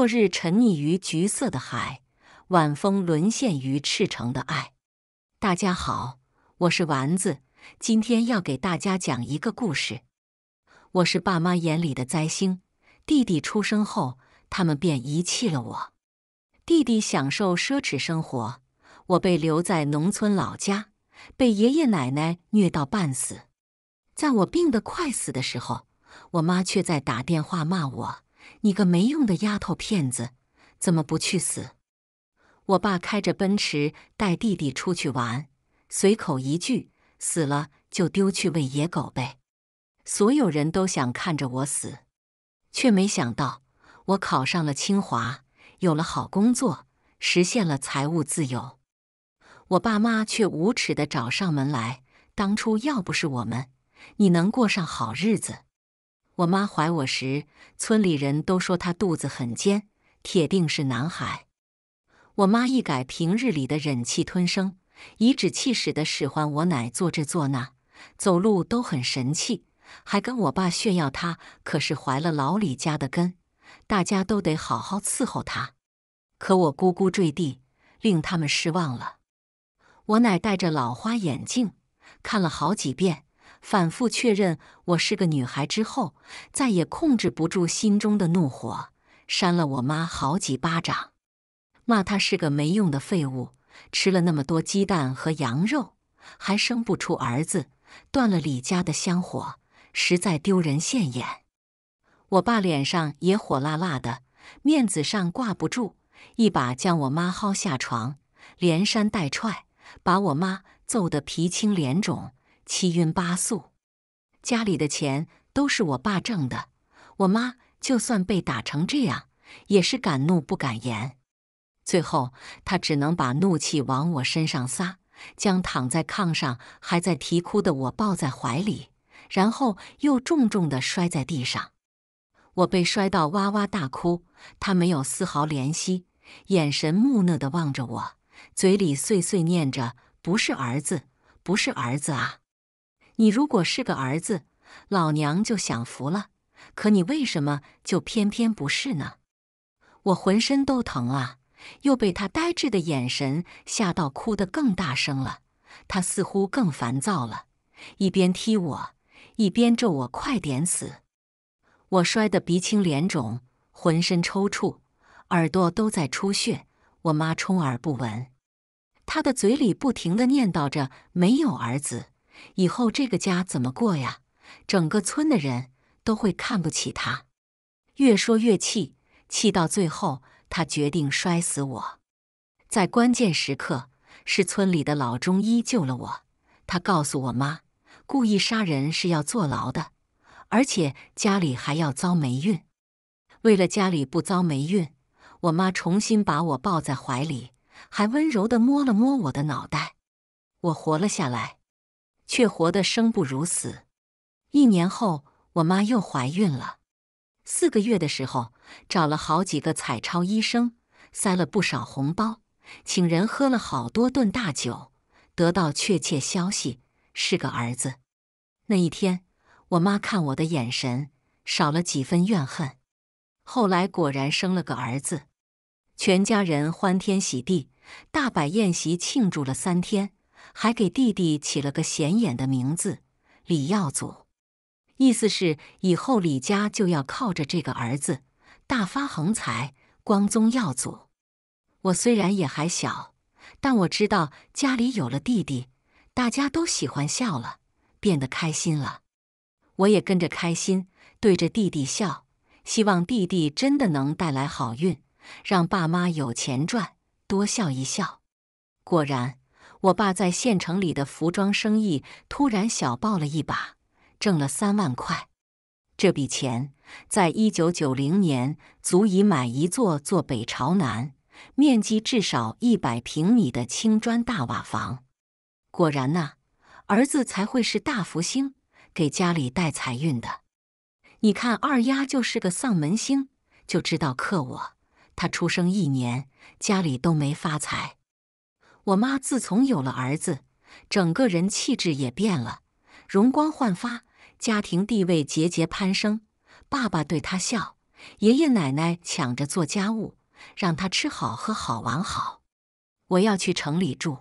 落日沉溺于橘色的海，晚风沦陷于赤诚的爱。大家好，我是丸子，今天要给大家讲一个故事。我是爸妈眼里的灾星，弟弟出生后，他们便遗弃了我。弟弟享受奢侈生活，我被留在农村老家，被爷爷奶奶虐到半死。在我病得快死的时候，我妈却在打电话骂我。你个没用的丫头片子，怎么不去死？我爸开着奔驰带弟弟出去玩，随口一句：“死了就丢去喂野狗呗。”所有人都想看着我死，却没想到我考上了清华，有了好工作，实现了财务自由。我爸妈却无耻的找上门来，当初要不是我们，你能过上好日子？我妈怀我时，村里人都说她肚子很尖，铁定是男孩。我妈一改平日里的忍气吞声，颐指气使的使唤我奶做这做那，走路都很神气，还跟我爸炫耀她可是怀了老李家的根，大家都得好好伺候她。可我姑姑坠地，令他们失望了。我奶戴着老花眼镜，看了好几遍。反复确认我是个女孩之后，再也控制不住心中的怒火，扇了我妈好几巴掌，骂她是个没用的废物，吃了那么多鸡蛋和羊肉，还生不出儿子，断了李家的香火，实在丢人现眼。我爸脸上也火辣辣的，面子上挂不住，一把将我妈薅下床，连扇带踹，把我妈揍得皮青脸肿。七晕八素，家里的钱都是我爸挣的，我妈就算被打成这样，也是敢怒不敢言。最后，他只能把怒气往我身上撒，将躺在炕上还在啼哭的我抱在怀里，然后又重重的摔在地上。我被摔到哇哇大哭，他没有丝毫怜惜，眼神木讷的望着我，嘴里碎碎念着：“不是儿子，不是儿子啊！”你如果是个儿子，老娘就享福了。可你为什么就偏偏不是呢？我浑身都疼啊，又被他呆滞的眼神吓到，哭得更大声了。他似乎更烦躁了，一边踢我，一边咒我快点死。我摔得鼻青脸肿，浑身抽搐，耳朵都在出血。我妈充耳不闻，她的嘴里不停的念叨着：“没有儿子。”以后这个家怎么过呀？整个村的人都会看不起他。越说越气，气到最后，他决定摔死我。在关键时刻，是村里的老中医救了我。他告诉我妈，故意杀人是要坐牢的，而且家里还要遭霉运。为了家里不遭霉运，我妈重新把我抱在怀里，还温柔的摸了摸我的脑袋。我活了下来。却活得生不如死。一年后，我妈又怀孕了。四个月的时候，找了好几个彩超医生，塞了不少红包，请人喝了好多顿大酒，得到确切消息是个儿子。那一天，我妈看我的眼神少了几分怨恨。后来果然生了个儿子，全家人欢天喜地，大摆宴席庆祝了三天。还给弟弟起了个显眼的名字李耀祖，意思是以后李家就要靠着这个儿子大发横财、光宗耀祖。我虽然也还小，但我知道家里有了弟弟，大家都喜欢笑了，变得开心了。我也跟着开心，对着弟弟笑，希望弟弟真的能带来好运，让爸妈有钱赚，多笑一笑。果然。我爸在县城里的服装生意突然小爆了一把，挣了三万块。这笔钱在一九九零年足以买一座坐北朝南、面积至少一百平米的青砖大瓦房。果然呐，儿子才会是大福星，给家里带财运的。你看二丫就是个丧门星，就知道克我。他出生一年，家里都没发财。我妈自从有了儿子，整个人气质也变了，容光焕发，家庭地位节节攀升。爸爸对她笑，爷爷奶奶抢着做家务，让她吃好喝好玩好。我要去城里住，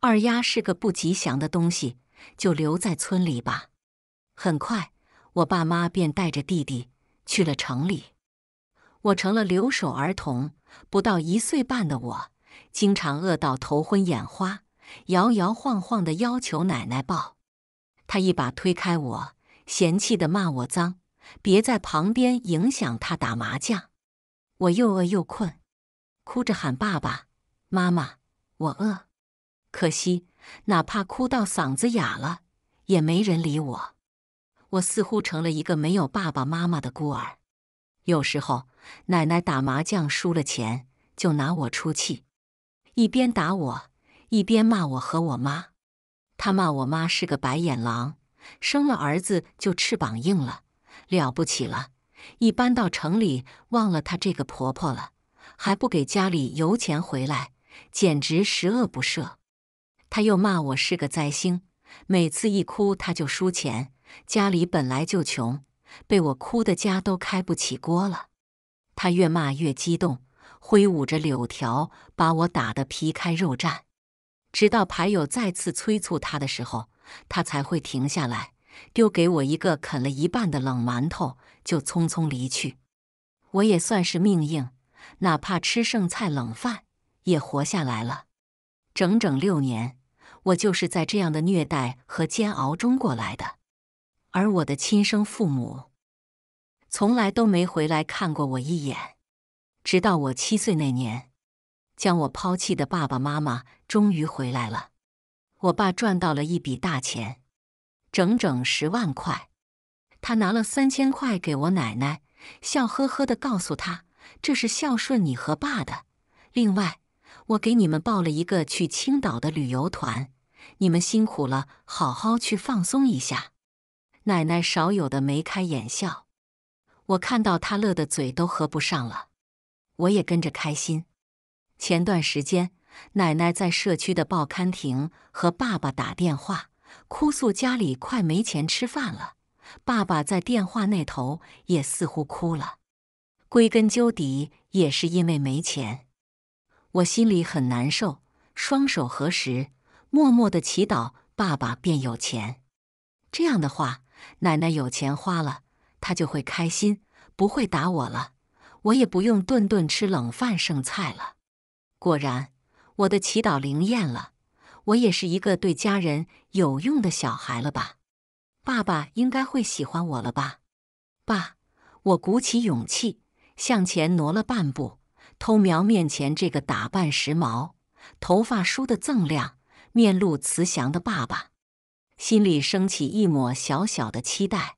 二丫是个不吉祥的东西，就留在村里吧。很快，我爸妈便带着弟弟去了城里。我成了留守儿童，不到一岁半的我。经常饿到头昏眼花，摇摇晃晃的，要求奶奶抱。他一把推开我，嫌弃的骂我脏，别在旁边影响他打麻将。我又饿又困，哭着喊爸爸妈妈，我饿。可惜，哪怕哭到嗓子哑了，也没人理我。我似乎成了一个没有爸爸妈妈的孤儿。有时候，奶奶打麻将输了钱，就拿我出气。一边打我，一边骂我和我妈。他骂我妈是个白眼狼，生了儿子就翅膀硬了，了不起了。一搬到城里，忘了她这个婆婆了，还不给家里邮钱回来，简直十恶不赦。他又骂我是个灾星，每次一哭他就输钱，家里本来就穷，被我哭的家都开不起锅了。他越骂越激动。挥舞着柳条，把我打得皮开肉绽。直到牌友再次催促他的时候，他才会停下来，丢给我一个啃了一半的冷馒头，就匆匆离去。我也算是命硬，哪怕吃剩菜冷饭，也活下来了。整整六年，我就是在这样的虐待和煎熬中过来的。而我的亲生父母，从来都没回来看过我一眼。直到我七岁那年，将我抛弃的爸爸妈妈终于回来了。我爸赚到了一笔大钱，整整十万块。他拿了三千块给我奶奶，笑呵呵的告诉他：“这是孝顺你和爸的。”另外，我给你们报了一个去青岛的旅游团，你们辛苦了，好好去放松一下。奶奶少有的眉开眼笑，我看到她乐得嘴都合不上了。我也跟着开心。前段时间，奶奶在社区的报刊亭和爸爸打电话，哭诉家里快没钱吃饭了。爸爸在电话那头也似乎哭了。归根究底，也是因为没钱。我心里很难受，双手合十，默默的祈祷爸爸变有钱。这样的话，奶奶有钱花了，她就会开心，不会打我了。我也不用顿顿吃冷饭剩菜了。果然，我的祈祷灵验了。我也是一个对家人有用的小孩了吧？爸爸应该会喜欢我了吧？爸，我鼓起勇气向前挪了半步，偷瞄面前这个打扮时髦、头发梳得锃亮、面露慈祥的爸爸，心里升起一抹小小的期待。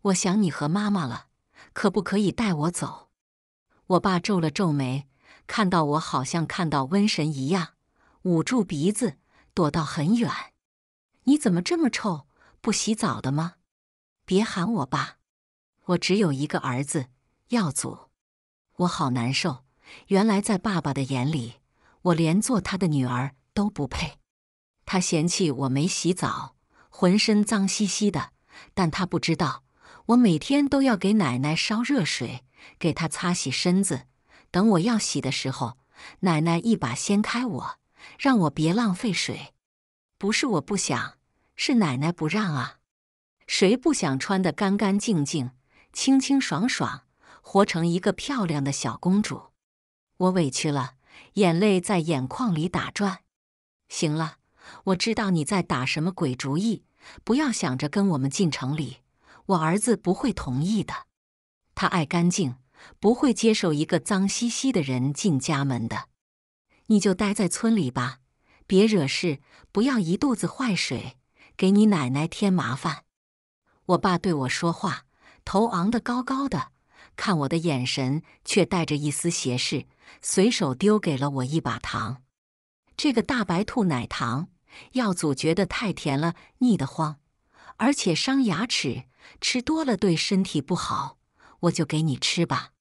我想你和妈妈了，可不可以带我走？我爸皱了皱眉，看到我好像看到瘟神一样，捂住鼻子躲到很远。你怎么这么臭？不洗澡的吗？别喊我爸，我只有一个儿子耀祖。我好难受，原来在爸爸的眼里，我连做他的女儿都不配。他嫌弃我没洗澡，浑身脏兮兮的，但他不知道我每天都要给奶奶烧热水。给他擦洗身子，等我要洗的时候，奶奶一把掀开我，让我别浪费水。不是我不想，是奶奶不让啊。谁不想穿得干干净净、清清爽爽，活成一个漂亮的小公主？我委屈了，眼泪在眼眶里打转。行了，我知道你在打什么鬼主意，不要想着跟我们进城里，我儿子不会同意的。他爱干净，不会接受一个脏兮兮的人进家门的。你就待在村里吧，别惹事，不要一肚子坏水，给你奶奶添麻烦。我爸对我说话，头昂得高高的，看我的眼神却带着一丝斜视，随手丢给了我一把糖。这个大白兔奶糖，耀祖觉得太甜了，腻得慌，而且伤牙齿，吃多了对身体不好。我就给你吃吧。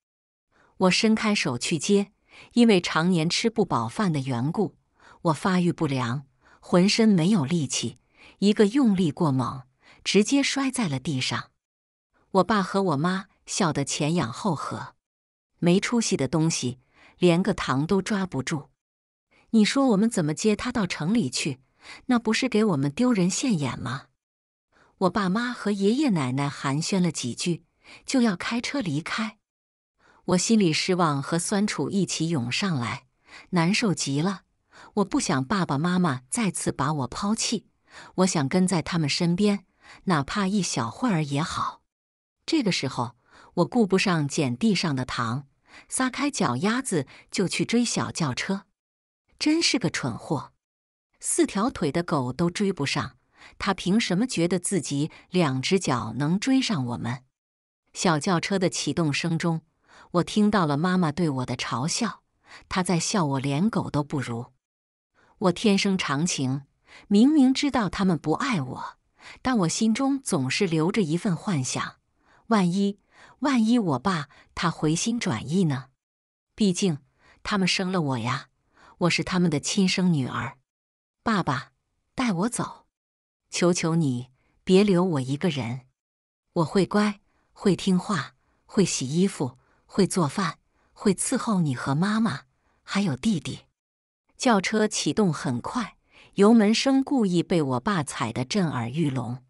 我伸开手去接，因为常年吃不饱饭的缘故，我发育不良，浑身没有力气。一个用力过猛，直接摔在了地上。我爸和我妈笑得前仰后合。没出息的东西，连个糖都抓不住。你说我们怎么接他到城里去？那不是给我们丢人现眼吗？我爸妈和爷爷奶奶寒暄了几句。就要开车离开，我心里失望和酸楚一起涌上来，难受极了。我不想爸爸妈妈再次把我抛弃，我想跟在他们身边，哪怕一小会儿也好。这个时候，我顾不上捡地上的糖，撒开脚丫子就去追小轿车。真是个蠢货，四条腿的狗都追不上，他凭什么觉得自己两只脚能追上我们？小轿车的启动声中，我听到了妈妈对我的嘲笑。她在笑我连狗都不如。我天生长情，明明知道他们不爱我，但我心中总是留着一份幻想：万一，万一我爸他回心转意呢？毕竟，他们生了我呀，我是他们的亲生女儿。爸爸，带我走！求求你，别留我一个人。我会乖。会听话，会洗衣服，会做饭，会伺候你和妈妈，还有弟弟。轿车启动很快，油门声故意被我爸踩得震耳欲聋。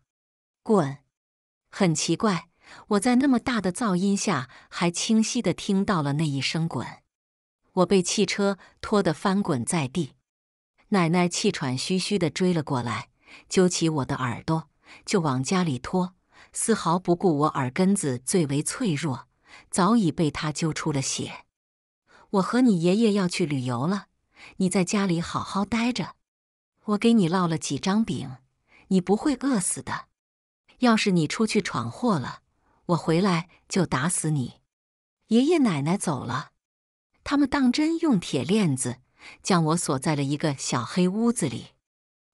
滚！很奇怪，我在那么大的噪音下还清晰的听到了那一声滚。我被汽车拖得翻滚在地，奶奶气喘吁吁的追了过来，揪起我的耳朵就往家里拖。丝毫不顾我耳根子最为脆弱，早已被他揪出了血。我和你爷爷要去旅游了，你在家里好好待着。我给你烙了几张饼，你不会饿死的。要是你出去闯祸了，我回来就打死你。爷爷奶奶走了，他们当真用铁链子将我锁在了一个小黑屋子里。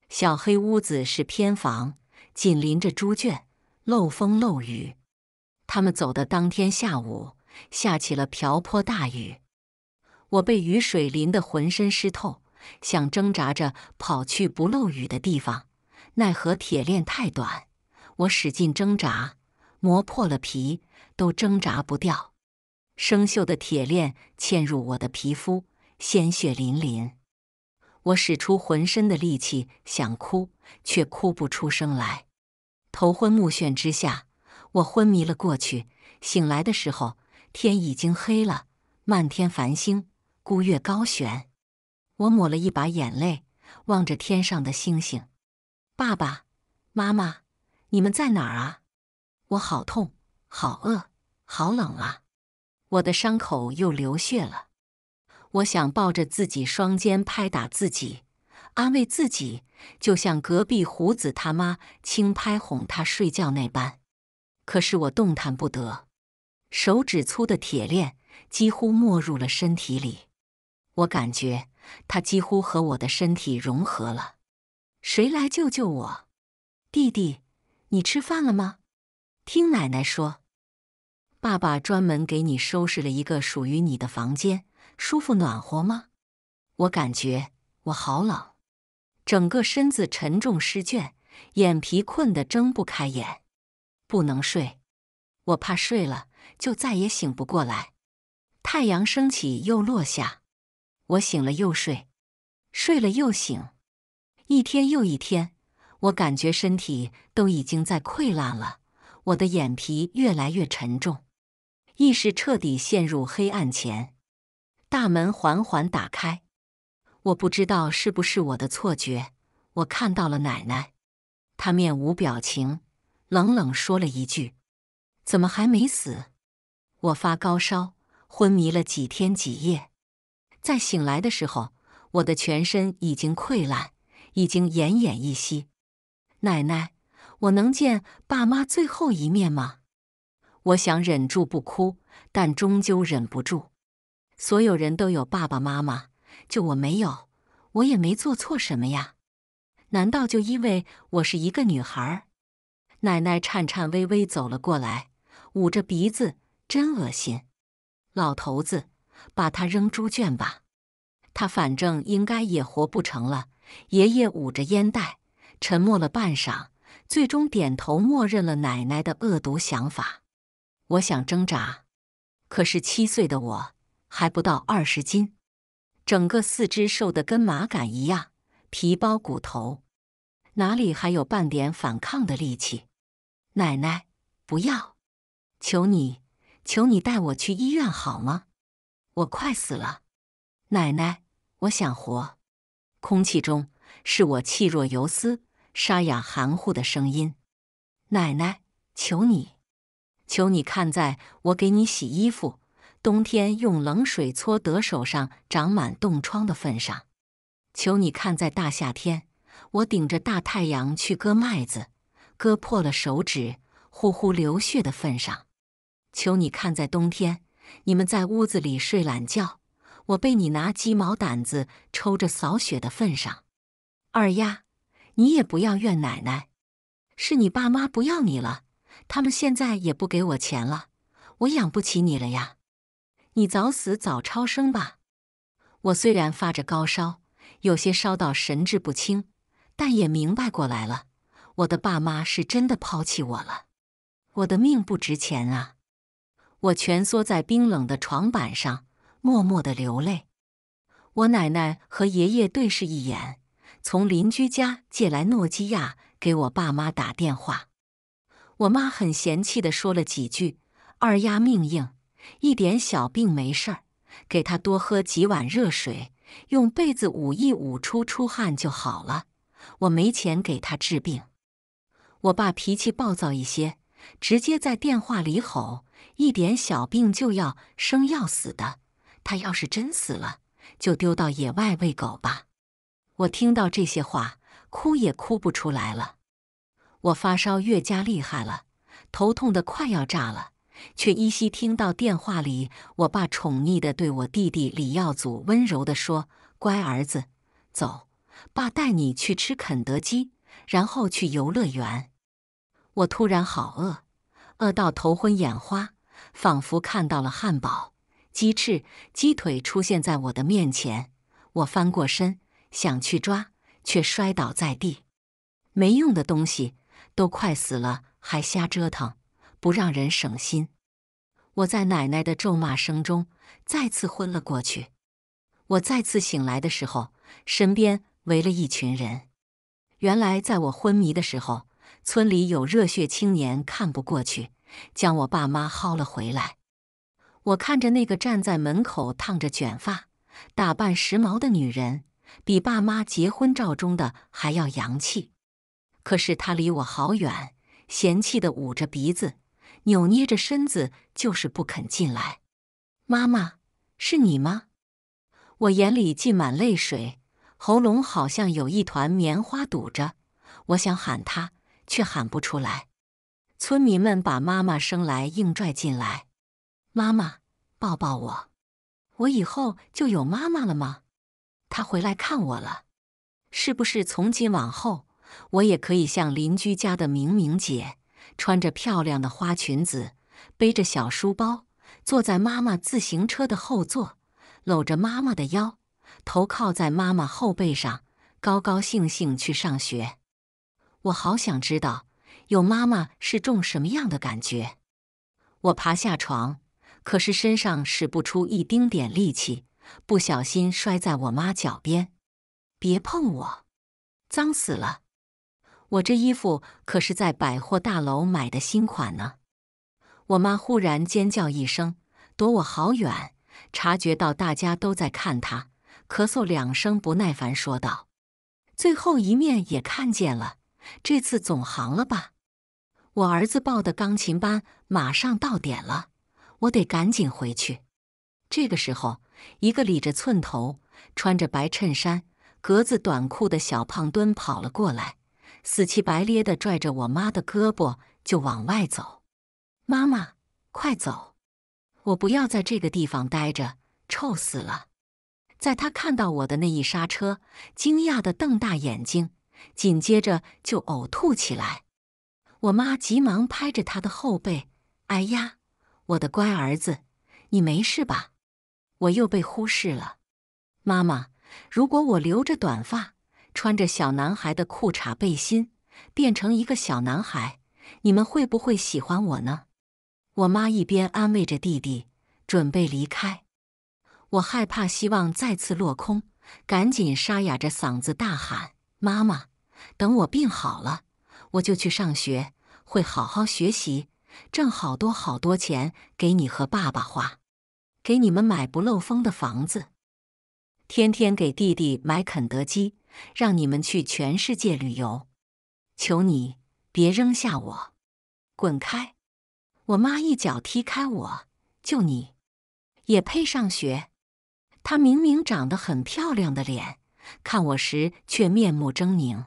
小黑屋子是偏房，紧邻着猪圈。漏风漏雨，他们走的当天下午下起了瓢泼大雨，我被雨水淋得浑身湿透，想挣扎着跑去不漏雨的地方，奈何铁链太短，我使劲挣扎，磨破了皮，都挣扎不掉，生锈的铁链嵌入我的皮肤，鲜血淋淋，我使出浑身的力气想哭，却哭不出声来。头昏目眩之下，我昏迷了过去。醒来的时候，天已经黑了，漫天繁星，孤月高悬。我抹了一把眼泪，望着天上的星星。爸爸妈妈，你们在哪儿啊？我好痛，好饿，好冷啊！我的伤口又流血了。我想抱着自己双肩，拍打自己，安慰自己。就像隔壁胡子他妈轻拍哄他睡觉那般，可是我动弹不得，手指粗的铁链几乎没入了身体里，我感觉他几乎和我的身体融合了。谁来救救我？弟弟，你吃饭了吗？听奶奶说，爸爸专门给你收拾了一个属于你的房间，舒服暖和吗？我感觉我好冷。整个身子沉重湿倦，眼皮困得睁不开眼，不能睡。我怕睡了就再也醒不过来。太阳升起又落下，我醒了又睡，睡了又醒，一天又一天。我感觉身体都已经在溃烂了，我的眼皮越来越沉重，意识彻底陷入黑暗前，大门缓缓打开。我不知道是不是我的错觉，我看到了奶奶，她面无表情，冷冷说了一句：“怎么还没死？”我发高烧，昏迷了几天几夜，在醒来的时候，我的全身已经溃烂，已经奄奄一息。奶奶，我能见爸妈最后一面吗？我想忍住不哭，但终究忍不住。所有人都有爸爸妈妈。就我没有，我也没做错什么呀？难道就因为我是一个女孩？奶奶颤颤巍巍走了过来，捂着鼻子，真恶心。老头子，把他扔猪圈吧，他反正应该也活不成了。爷爷捂着烟袋，沉默了半晌，最终点头，默认了奶奶的恶毒想法。我想挣扎，可是七岁的我，还不到二十斤。整个四肢瘦得跟麻杆一样，皮包骨头，哪里还有半点反抗的力气？奶奶，不要！求你，求你带我去医院好吗？我快死了，奶奶，我想活。空气中是我气若游丝、沙哑含糊的声音。奶奶，求你，求你看在我给你洗衣服。冬天用冷水搓得手上长满冻疮的份上，求你看在大夏天我顶着大太阳去割麦子，割破了手指呼呼流血的份上，求你看在冬天你们在屋子里睡懒觉，我被你拿鸡毛掸子抽着扫雪的份上，二丫，你也不要怨奶奶，是你爸妈不要你了，他们现在也不给我钱了，我养不起你了呀。你早死早超生吧！我虽然发着高烧，有些烧到神志不清，但也明白过来了，我的爸妈是真的抛弃我了。我的命不值钱啊！我蜷缩在冰冷的床板上，默默的流泪。我奶奶和爷爷对视一眼，从邻居家借来诺基亚，给我爸妈打电话。我妈很嫌弃的说了几句：“二丫命硬。”一点小病没事儿，给他多喝几碗热水，用被子捂一捂出出汗就好了。我没钱给他治病。我爸脾气暴躁一些，直接在电话里吼：“一点小病就要生要死的，他要是真死了，就丢到野外喂狗吧。”我听到这些话，哭也哭不出来了。我发烧越加厉害了，头痛的快要炸了。却依稀听到电话里，我爸宠溺的对我弟弟李耀祖温柔的说：“乖儿子，走，爸带你去吃肯德基，然后去游乐园。”我突然好饿，饿到头昏眼花，仿佛看到了汉堡、鸡翅、鸡腿出现在我的面前。我翻过身想去抓，却摔倒在地。没用的东西，都快死了还瞎折腾。不让人省心！我在奶奶的咒骂声中再次昏了过去。我再次醒来的时候，身边围了一群人。原来在我昏迷的时候，村里有热血青年看不过去，将我爸妈薅了回来。我看着那个站在门口烫着卷发、打扮时髦的女人，比爸妈结婚照中的还要洋气。可是她离我好远，嫌弃的捂着鼻子。扭捏着身子，就是不肯进来。妈妈，是你吗？我眼里浸满泪水，喉咙好像有一团棉花堵着，我想喊他，却喊不出来。村民们把妈妈生来硬拽进来。妈妈，抱抱我。我以后就有妈妈了吗？他回来看我了，是不是从今往后，我也可以像邻居家的明明姐？穿着漂亮的花裙子，背着小书包，坐在妈妈自行车的后座，搂着妈妈的腰，头靠在妈妈后背上，高高兴兴去上学。我好想知道有妈妈是种什么样的感觉。我爬下床，可是身上使不出一丁点力气，不小心摔在我妈脚边。别碰我，脏死了！我这衣服可是在百货大楼买的新款呢。我妈忽然尖叫一声，躲我好远。察觉到大家都在看她，咳嗽两声，不耐烦说道：“最后一面也看见了，这次总行了吧？”我儿子报的钢琴班马上到点了，我得赶紧回去。这个时候，一个理着寸头、穿着白衬衫、格子短裤的小胖墩跑了过来。死气白咧的拽着我妈的胳膊就往外走，妈妈，快走！我不要在这个地方待着，臭死了！在他看到我的那一刹车，惊讶的瞪大眼睛，紧接着就呕吐起来。我妈急忙拍着他的后背：“哎呀，我的乖儿子，你没事吧？”我又被忽视了。妈妈，如果我留着短发。穿着小男孩的裤衩背心，变成一个小男孩，你们会不会喜欢我呢？我妈一边安慰着弟弟，准备离开。我害怕希望再次落空，赶紧沙哑着嗓子大喊：“妈妈，等我病好了，我就去上学，会好好学习，挣好多好多钱给你和爸爸花，给你们买不漏风的房子，天天给弟弟买肯德基。”让你们去全世界旅游，求你别扔下我，滚开！我妈一脚踢开我，就你也配上学？她明明长得很漂亮的脸，看我时却面目狰狞。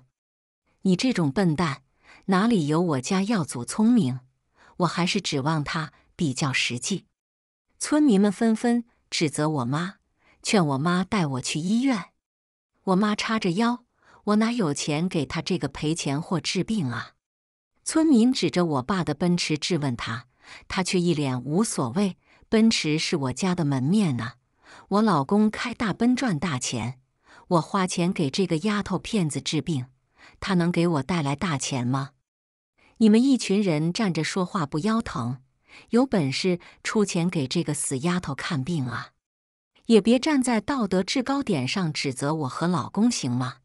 你这种笨蛋哪里有我家耀祖聪明？我还是指望他比较实际。村民们纷纷指责我妈，劝我妈带我去医院。我妈叉着腰，我哪有钱给她这个赔钱货治病啊？村民指着我爸的奔驰质问他，他却一脸无所谓：“奔驰是我家的门面呢，我老公开大奔赚大钱，我花钱给这个丫头骗子治病，她能给我带来大钱吗？你们一群人站着说话不腰疼，有本事出钱给这个死丫头看病啊！”也别站在道德制高点上指责我和老公，行吗？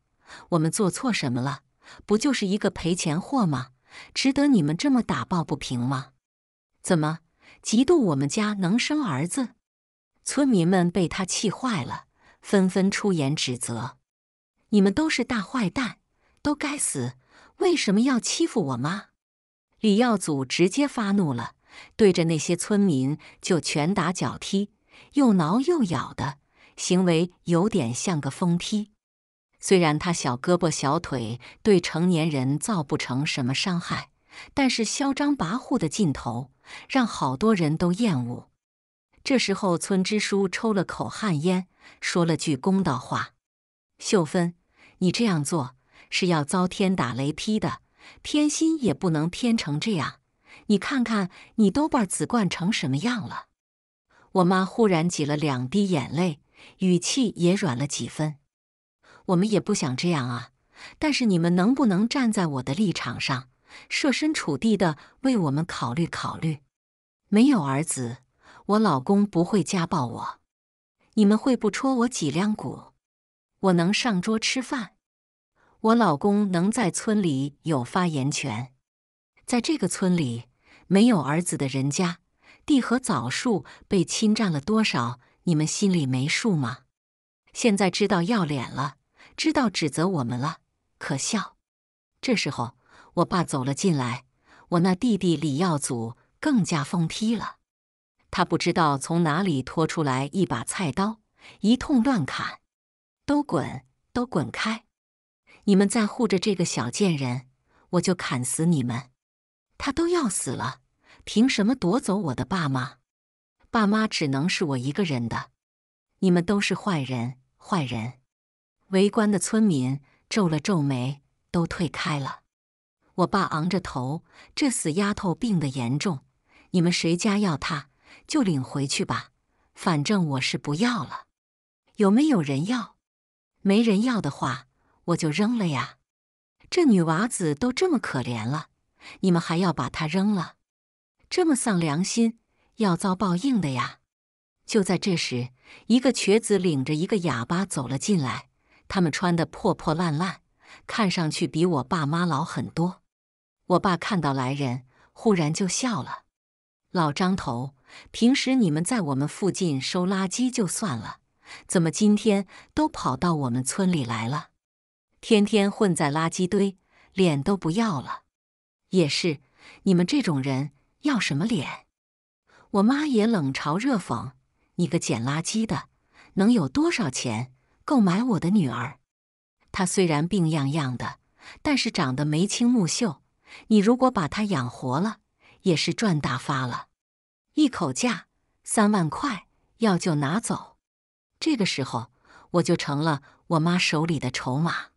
我们做错什么了？不就是一个赔钱货吗？值得你们这么打抱不平吗？怎么嫉妒我们家能生儿子？村民们被他气坏了，纷纷出言指责：“你们都是大坏蛋，都该死！为什么要欺负我妈？”李耀祖直接发怒了，对着那些村民就拳打脚踢。又挠又咬的行为有点像个疯批。虽然他小胳膊小腿对成年人造不成什么伤害，但是嚣张跋扈的劲头让好多人都厌恶。这时候，村支书抽了口旱烟，说了句公道话：“秀芬，你这样做是要遭天打雷劈的。偏心也不能偏成这样，你看看你都把子灌成什么样了。”我妈忽然挤了两滴眼泪，语气也软了几分。我们也不想这样啊，但是你们能不能站在我的立场上，设身处地的为我们考虑考虑？没有儿子，我老公不会家暴我，你们会不戳我脊梁骨？我能上桌吃饭，我老公能在村里有发言权。在这个村里，没有儿子的人家。地和枣树被侵占了多少？你们心里没数吗？现在知道要脸了，知道指责我们了，可笑！这时候，我爸走了进来，我那弟弟李耀祖更加疯批了。他不知道从哪里拖出来一把菜刀，一通乱砍。都滚，都滚开！你们再护着这个小贱人，我就砍死你们！他都要死了。凭什么夺走我的爸妈？爸妈只能是我一个人的，你们都是坏人！坏人！围观的村民皱了皱眉，都退开了。我爸昂着头：“这死丫头病得严重，你们谁家要她就领回去吧，反正我是不要了。有没有人要？没人要的话，我就扔了呀。这女娃子都这么可怜了，你们还要把她扔了？”这么丧良心，要遭报应的呀！就在这时，一个瘸子领着一个哑巴走了进来。他们穿的破破烂烂，看上去比我爸妈老很多。我爸看到来人，忽然就笑了：“老张头，平时你们在我们附近收垃圾就算了，怎么今天都跑到我们村里来了？天天混在垃圾堆，脸都不要了？也是你们这种人。”要什么脸？我妈也冷嘲热讽：“你个捡垃圾的，能有多少钱购买我的女儿？她虽然病殃殃的，但是长得眉清目秀。你如果把她养活了，也是赚大发了。一口价三万块，要就拿走。”这个时候，我就成了我妈手里的筹码。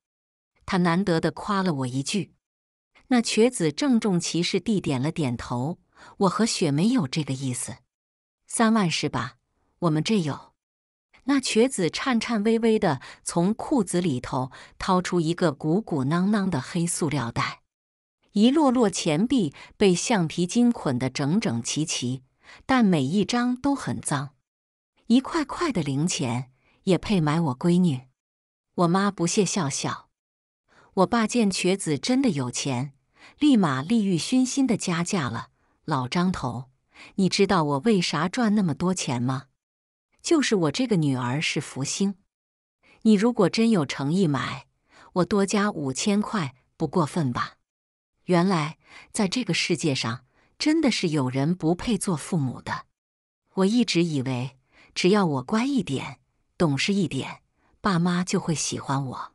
她难得的夸了我一句。那瘸子郑重其事地点了点头。我和雪没有这个意思，三万是吧？我们这有。那瘸子颤颤巍巍的从裤子里头掏出一个鼓鼓囊囊的黑塑料袋，一摞摞钱币被橡皮筋捆得整整齐齐，但每一张都很脏。一块块的零钱也配买我闺女？我妈不屑笑笑。我爸见瘸子真的有钱，立马利欲熏心的加价了。老张头，你知道我为啥赚那么多钱吗？就是我这个女儿是福星。你如果真有诚意买，我多加五千块不过分吧？原来在这个世界上，真的是有人不配做父母的。我一直以为只要我乖一点、懂事一点，爸妈就会喜欢我。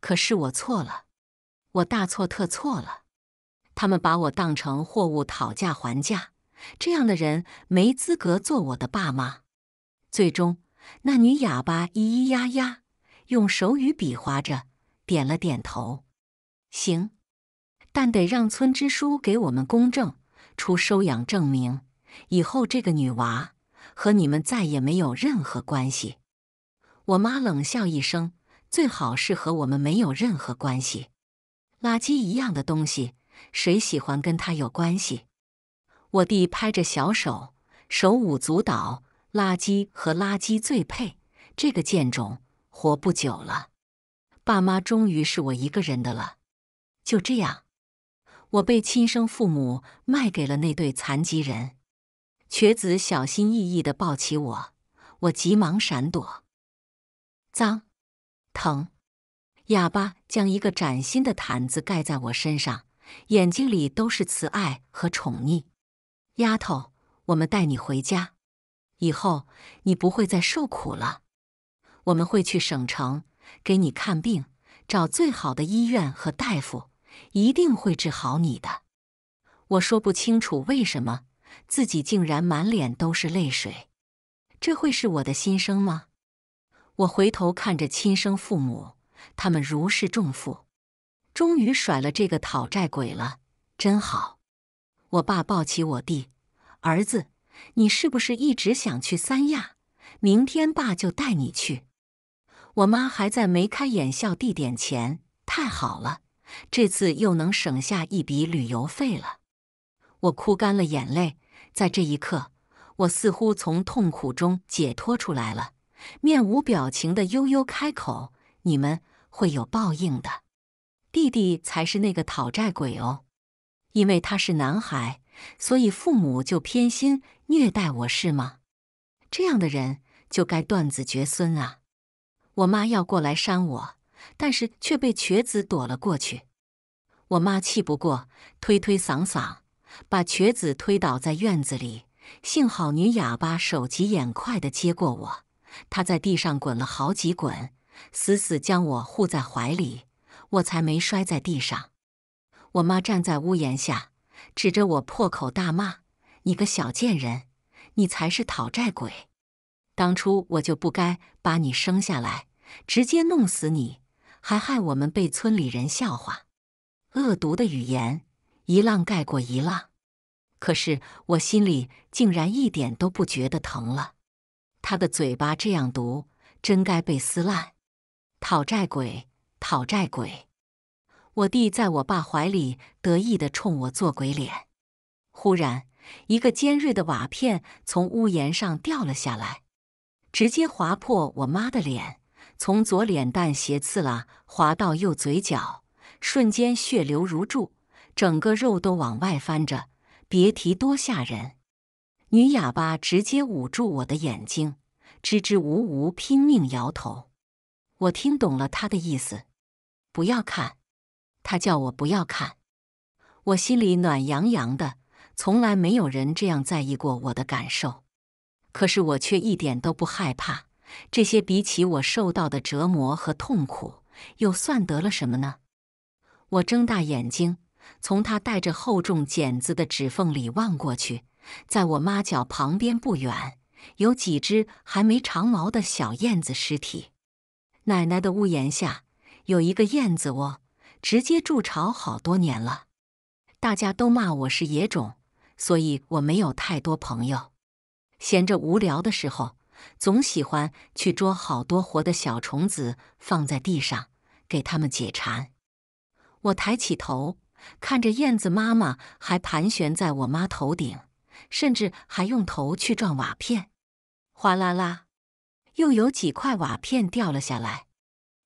可是我错了，我大错特错了。他们把我当成货物讨价还价，这样的人没资格做我的爸妈。最终，那女哑巴咿咿呀呀，用手语比划着，点了点头。行，但得让村支书给我们公证，出收养证明。以后这个女娃和你们再也没有任何关系。我妈冷笑一声：“最好是和我们没有任何关系，垃圾一样的东西。”谁喜欢跟他有关系？我弟拍着小手，手舞足蹈。垃圾和垃圾最配。这个贱种活不久了。爸妈终于是我一个人的了。就这样，我被亲生父母卖给了那对残疾人。瘸子小心翼翼地抱起我，我急忙闪躲。脏，疼。哑巴将一个崭新的毯子盖在我身上。眼睛里都是慈爱和宠溺，丫头，我们带你回家，以后你不会再受苦了。我们会去省城给你看病，找最好的医院和大夫，一定会治好你的。我说不清楚为什么自己竟然满脸都是泪水，这会是我的心声吗？我回头看着亲生父母，他们如释重负。终于甩了这个讨债鬼了，真好！我爸抱起我弟，儿子，你是不是一直想去三亚？明天爸就带你去。我妈还在眉开眼笑，地点钱。太好了，这次又能省下一笔旅游费了。我哭干了眼泪，在这一刻，我似乎从痛苦中解脱出来了，面无表情的悠悠开口：“你们会有报应的。”弟弟才是那个讨债鬼哦，因为他是男孩，所以父母就偏心虐待我，是吗？这样的人就该断子绝孙啊！我妈要过来扇我，但是却被瘸子躲了过去。我妈气不过，推推搡搡，把瘸子推倒在院子里。幸好女哑巴手疾眼快的接过我，她在地上滚了好几滚，死死将我护在怀里。我才没摔在地上，我妈站在屋檐下，指着我破口大骂：“你个小贱人，你才是讨债鬼！当初我就不该把你生下来，直接弄死你，还害我们被村里人笑话。”恶毒的语言一浪盖过一浪，可是我心里竟然一点都不觉得疼了。她的嘴巴这样毒，真该被撕烂！讨债鬼。讨债鬼，我弟在我爸怀里得意的冲我做鬼脸。忽然，一个尖锐的瓦片从屋檐上掉了下来，直接划破我妈的脸，从左脸蛋斜刺啦划到右嘴角，瞬间血流如注，整个肉都往外翻着，别提多吓人。女哑巴直接捂住我的眼睛，支支吾吾拼命摇头。我听懂了他的意思。不要看，他叫我不要看，我心里暖洋洋的。从来没有人这样在意过我的感受，可是我却一点都不害怕。这些比起我受到的折磨和痛苦，又算得了什么呢？我睁大眼睛，从他戴着厚重茧子的指缝里望过去，在我妈脚旁边不远，有几只还没长毛的小燕子尸体。奶奶的屋檐下。有一个燕子窝，直接筑巢好多年了。大家都骂我是野种，所以我没有太多朋友。闲着无聊的时候，总喜欢去捉好多活的小虫子放在地上，给他们解馋。我抬起头看着燕子妈妈还盘旋在我妈头顶，甚至还用头去撞瓦片，哗啦啦，又有几块瓦片掉了下来。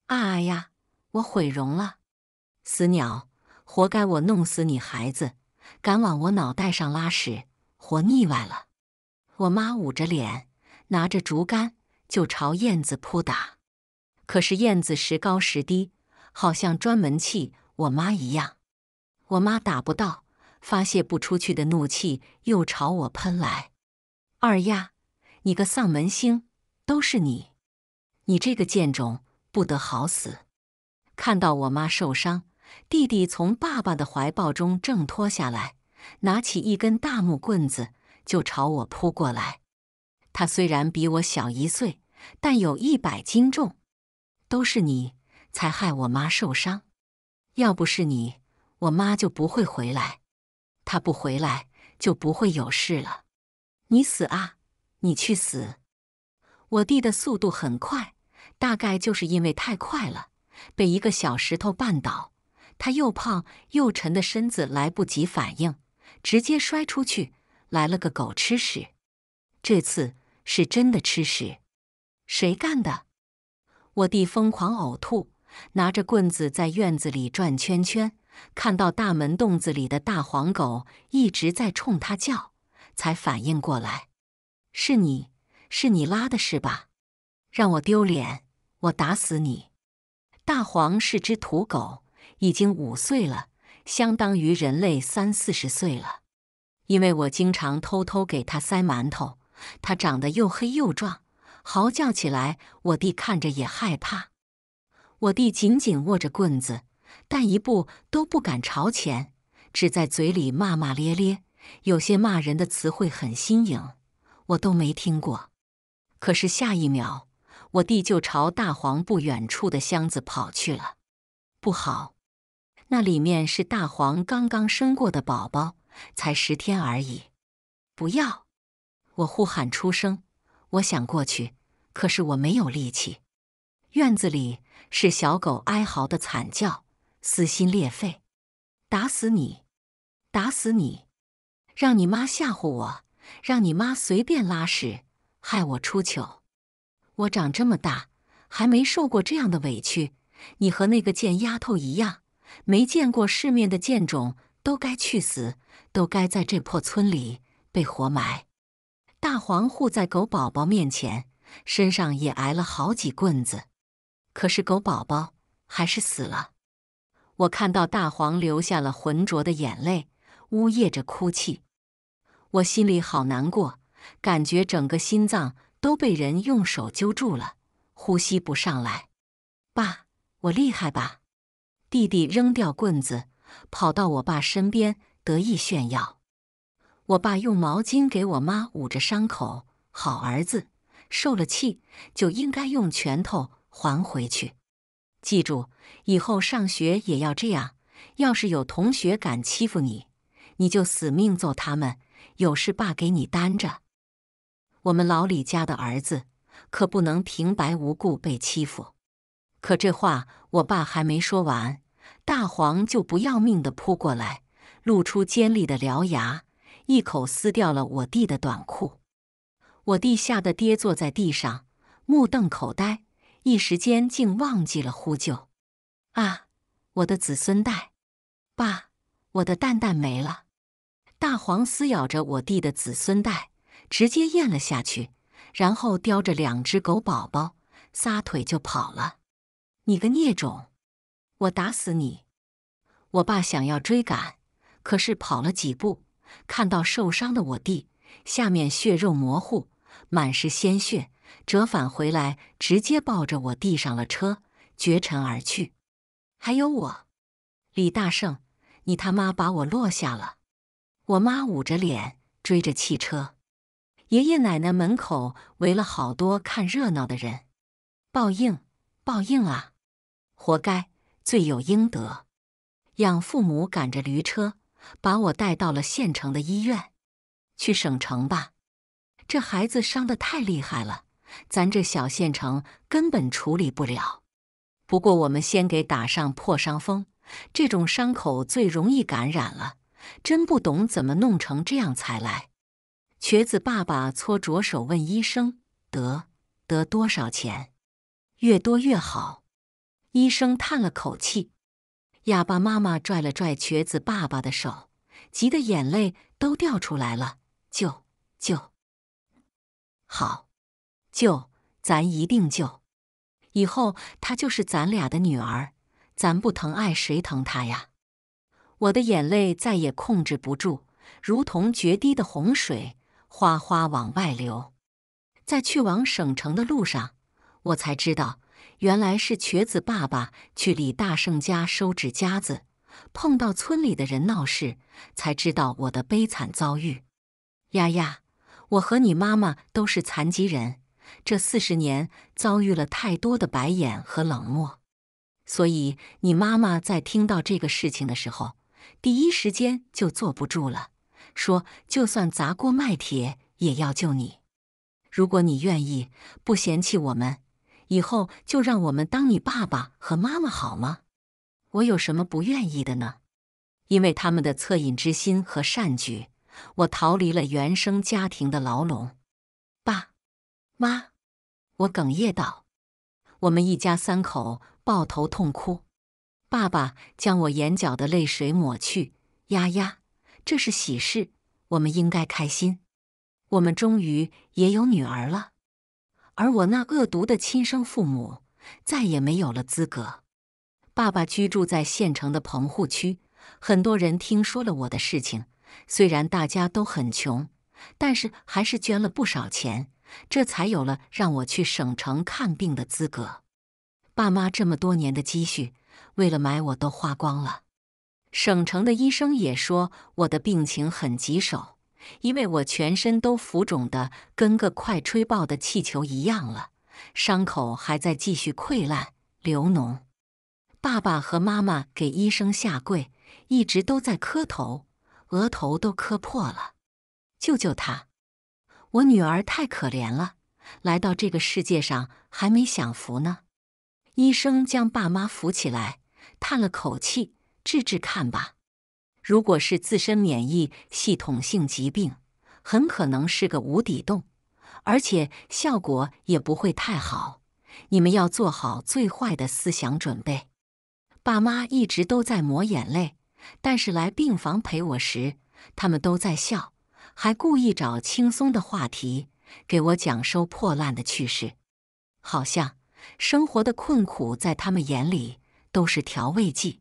啊呀！我毁容了，死鸟，活该我弄死你！孩子，敢往我脑袋上拉屎，活腻歪了！我妈捂着脸，拿着竹竿就朝燕子扑打，可是燕子时高时低，好像专门气我妈一样。我妈打不到，发泄不出去的怒气又朝我喷来。二丫，你个丧门星，都是你，你这个贱种，不得好死！看到我妈受伤，弟弟从爸爸的怀抱中挣脱下来，拿起一根大木棍子就朝我扑过来。他虽然比我小一岁，但有一百斤重。都是你才害我妈受伤，要不是你，我妈就不会回来。他不回来就不会有事了。你死啊！你去死！我弟的速度很快，大概就是因为太快了。被一个小石头绊倒，他又胖又沉的身子来不及反应，直接摔出去，来了个狗吃屎。这次是真的吃屎，谁干的？我弟疯狂呕吐，拿着棍子在院子里转圈圈，看到大门洞子里的大黄狗一直在冲他叫，才反应过来，是你，是你拉的是吧？让我丢脸，我打死你！大黄是只土狗，已经五岁了，相当于人类三四十岁了。因为我经常偷偷给它塞馒头，它长得又黑又壮，嚎叫起来，我弟看着也害怕。我弟紧紧握着棍子，但一步都不敢朝前，只在嘴里骂骂咧咧，有些骂人的词汇很新颖，我都没听过。可是下一秒。我弟就朝大黄不远处的箱子跑去了。不好，那里面是大黄刚刚生过的宝宝，才十天而已。不要！我呼喊出声，我想过去，可是我没有力气。院子里是小狗哀嚎的惨叫，撕心裂肺。打死你！打死你！让你妈吓唬我，让你妈随便拉屎，害我出糗。我长这么大还没受过这样的委屈，你和那个贱丫头一样，没见过世面的贱种都该去死，都该在这破村里被活埋。大黄护在狗宝宝面前，身上也挨了好几棍子，可是狗宝宝还是死了。我看到大黄流下了浑浊的眼泪，呜咽着哭泣，我心里好难过，感觉整个心脏。都被人用手揪住了，呼吸不上来。爸，我厉害吧？弟弟扔掉棍子，跑到我爸身边，得意炫耀。我爸用毛巾给我妈捂着伤口。好儿子，受了气就应该用拳头还回去。记住，以后上学也要这样。要是有同学敢欺负你，你就死命揍他们。有事爸给你担着。我们老李家的儿子可不能平白无故被欺负。可这话我爸还没说完，大黄就不要命的扑过来，露出尖利的獠牙，一口撕掉了我弟的短裤。我弟吓得跌坐在地上，目瞪口呆，一时间竟忘记了呼救。啊！我的子孙袋，爸，我的蛋蛋没了！大黄撕咬着我弟的子孙袋。直接咽了下去，然后叼着两只狗宝宝，撒腿就跑了。你个孽种，我打死你！我爸想要追赶，可是跑了几步，看到受伤的我弟，下面血肉模糊，满是鲜血，折返回来，直接抱着我弟上了车，绝尘而去。还有我，李大圣，你他妈把我落下了！我妈捂着脸追着汽车。爷爷奶奶门口围了好多看热闹的人，报应，报应啊！活该，罪有应得。养父母赶着驴车把我带到了县城的医院。去省城吧，这孩子伤得太厉害了，咱这小县城根本处理不了。不过我们先给打上破伤风，这种伤口最容易感染了。真不懂怎么弄成这样才来。瘸子爸爸搓着手问医生：“得得多少钱？越多越好。”医生叹了口气。哑巴妈妈拽了拽瘸子爸爸的手，急得眼泪都掉出来了：“救救！好救，咱一定救！以后她就是咱俩的女儿，咱不疼爱谁疼她呀？”我的眼泪再也控制不住，如同决堤的洪水。哗哗往外流，在去往省城的路上，我才知道原来是瘸子爸爸去李大圣家收纸夹子，碰到村里的人闹事，才知道我的悲惨遭遇。丫丫，我和你妈妈都是残疾人，这四十年遭遇了太多的白眼和冷漠，所以你妈妈在听到这个事情的时候，第一时间就坐不住了。说：“就算砸锅卖铁也要救你。如果你愿意，不嫌弃我们，以后就让我们当你爸爸和妈妈好吗？我有什么不愿意的呢？因为他们的恻隐之心和善举，我逃离了原生家庭的牢笼。爸、妈，我哽咽道。我们一家三口抱头痛哭。爸爸将我眼角的泪水抹去，丫丫。”这是喜事，我们应该开心。我们终于也有女儿了，而我那恶毒的亲生父母再也没有了资格。爸爸居住在县城的棚户区，很多人听说了我的事情，虽然大家都很穷，但是还是捐了不少钱，这才有了让我去省城看病的资格。爸妈这么多年的积蓄，为了买我都花光了。省城的医生也说我的病情很棘手，因为我全身都浮肿的跟个快吹爆的气球一样了，伤口还在继续溃烂流脓。爸爸和妈妈给医生下跪，一直都在磕头，额头都磕破了。救救她，我女儿太可怜了，来到这个世界上还没享福呢。医生将爸妈扶起来，叹了口气。治治看吧，如果是自身免疫系统性疾病，很可能是个无底洞，而且效果也不会太好。你们要做好最坏的思想准备。爸妈一直都在抹眼泪，但是来病房陪我时，他们都在笑，还故意找轻松的话题给我讲收破烂的趣事，好像生活的困苦在他们眼里都是调味剂。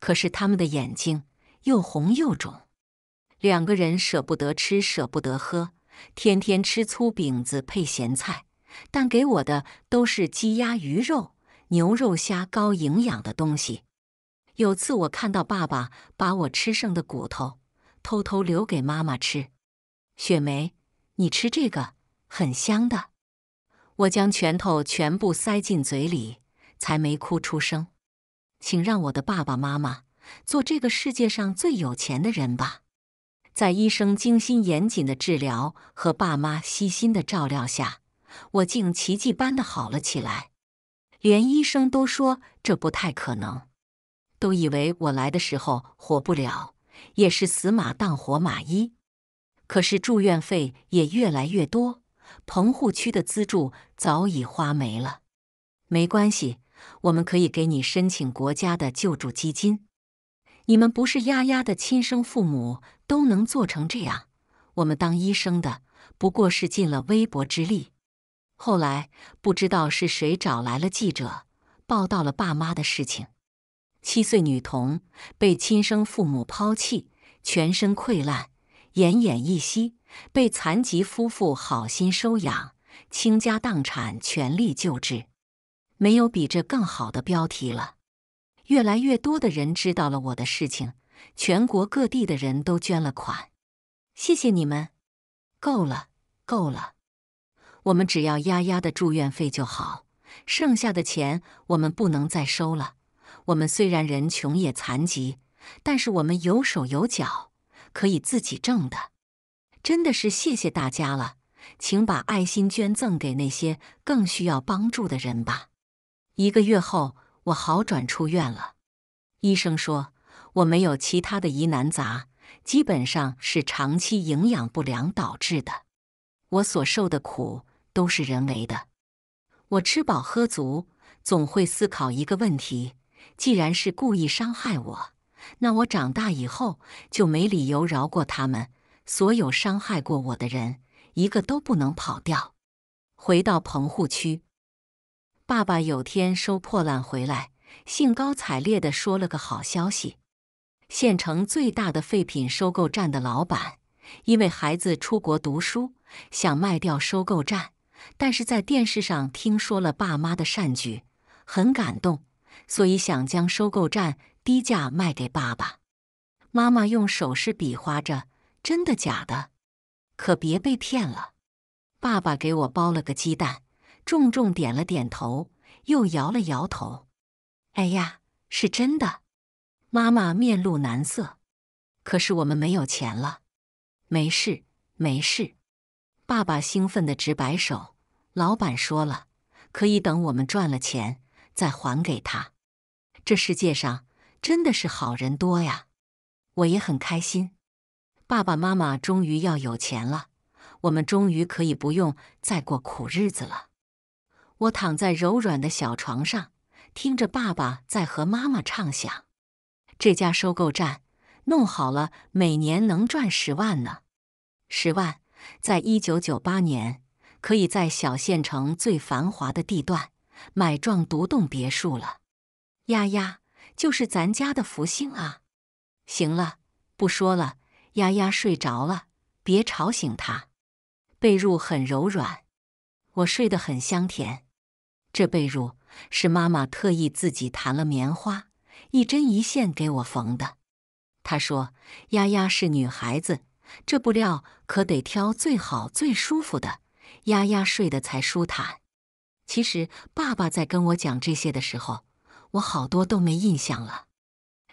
可是他们的眼睛又红又肿，两个人舍不得吃舍不得喝，天天吃粗饼子配咸菜，但给我的都是鸡鸭鱼肉、牛肉虾高营养的东西。有次我看到爸爸把我吃剩的骨头偷偷留给妈妈吃，雪梅，你吃这个，很香的。我将拳头全部塞进嘴里，才没哭出声。请让我的爸爸妈妈做这个世界上最有钱的人吧。在医生精心严谨的治疗和爸妈悉心的照料下，我竟奇迹般的好了起来。连医生都说这不太可能，都以为我来的时候活不了，也是死马当活马医。可是住院费也越来越多，棚户区的资助早已花没了。没关系。我们可以给你申请国家的救助基金。你们不是丫丫的亲生父母都能做成这样？我们当医生的不过是尽了微薄之力。后来不知道是谁找来了记者，报道了爸妈的事情：七岁女童被亲生父母抛弃，全身溃烂，奄奄一息，被残疾夫妇好心收养，倾家荡产，全力救治。没有比这更好的标题了。越来越多的人知道了我的事情，全国各地的人都捐了款。谢谢你们！够了，够了！我们只要丫丫的住院费就好，剩下的钱我们不能再收了。我们虽然人穷也残疾，但是我们有手有脚，可以自己挣的。真的是谢谢大家了，请把爱心捐赠给那些更需要帮助的人吧。一个月后，我好转出院了。医生说我没有其他的疑难杂，基本上是长期营养不良导致的。我所受的苦都是人为的。我吃饱喝足，总会思考一个问题：既然是故意伤害我，那我长大以后就没理由饶过他们。所有伤害过我的人，一个都不能跑掉。回到棚户区。爸爸有天收破烂回来，兴高采烈地说了个好消息：县城最大的废品收购站的老板，因为孩子出国读书，想卖掉收购站，但是在电视上听说了爸妈的善举，很感动，所以想将收购站低价卖给爸爸。妈妈用手势比划着：“真的假的？可别被骗了。”爸爸给我剥了个鸡蛋。重重点了点头，又摇了摇头。哎呀，是真的！妈妈面露难色。可是我们没有钱了。没事，没事。爸爸兴奋的直摆手。老板说了，可以等我们赚了钱再还给他。这世界上真的是好人多呀！我也很开心。爸爸妈妈终于要有钱了，我们终于可以不用再过苦日子了。我躺在柔软的小床上，听着爸爸在和妈妈畅想，这家收购站弄好了，每年能赚十万呢。十万，在一九九八年，可以在小县城最繁华的地段买幢独栋别墅了。丫丫，就是咱家的福星啊！行了，不说了，丫丫睡着了，别吵醒她。被褥很柔软，我睡得很香甜。这被褥是妈妈特意自己弹了棉花，一针一线给我缝的。她说：“丫丫是女孩子，这布料可得挑最好最舒服的，丫丫睡得才舒坦。”其实，爸爸在跟我讲这些的时候，我好多都没印象了。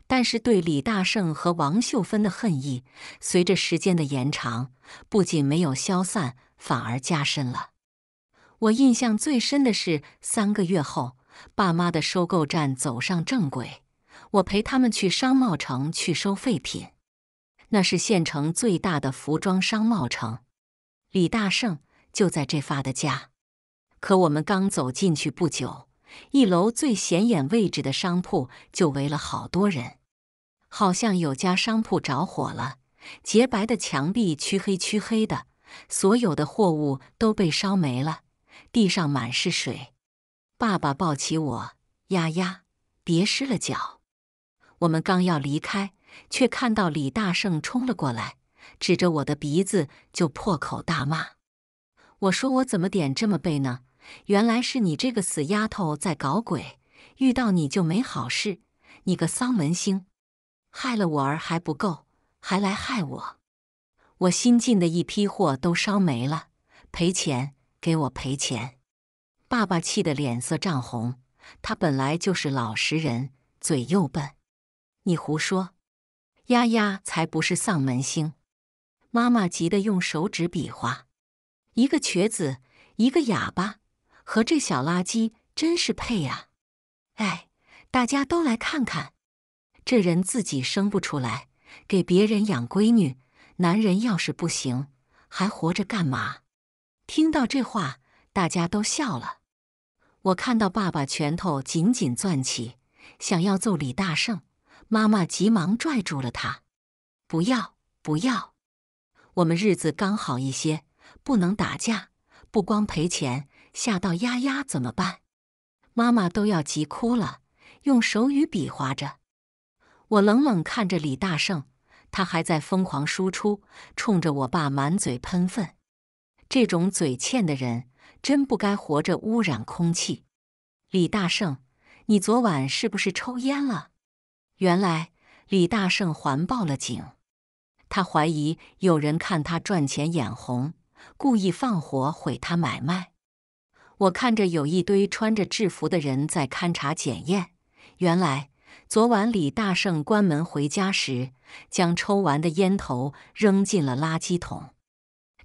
但是，对李大胜和王秀芬的恨意，随着时间的延长，不仅没有消散，反而加深了。我印象最深的是三个月后，爸妈的收购站走上正轨。我陪他们去商贸城去收废品，那是县城最大的服装商贸城。李大胜就在这发的家。可我们刚走进去不久，一楼最显眼位置的商铺就围了好多人，好像有家商铺着火了，洁白的墙壁黢黑黢黑的，所有的货物都被烧没了。地上满是水，爸爸抱起我，丫丫，别湿了脚。我们刚要离开，却看到李大圣冲了过来，指着我的鼻子就破口大骂。我说：“我怎么点这么背呢？原来是你这个死丫头在搞鬼，遇到你就没好事。你个丧门星，害了我儿还不够，还来害我。我新进的一批货都烧没了，赔钱。”给我赔钱！爸爸气得脸色涨红。他本来就是老实人，嘴又笨。你胡说！丫丫才不是丧门星！妈妈急得用手指比划：一个瘸子，一个哑巴，和这小垃圾真是配呀！哎，大家都来看看，这人自己生不出来，给别人养闺女。男人要是不行，还活着干嘛？听到这话，大家都笑了。我看到爸爸拳头紧紧攥起，想要揍李大圣，妈妈急忙拽住了他：“不要，不要！我们日子刚好一些，不能打架。不光赔钱，吓到丫丫怎么办？”妈妈都要急哭了，用手语比划着。我冷冷看着李大圣，他还在疯狂输出，冲着我爸满嘴喷粪。这种嘴欠的人真不该活着污染空气。李大圣，你昨晚是不是抽烟了？原来李大圣还报了警，他怀疑有人看他赚钱眼红，故意放火毁他买卖。我看着有一堆穿着制服的人在勘察检验。原来昨晚李大圣关门回家时，将抽完的烟头扔进了垃圾桶。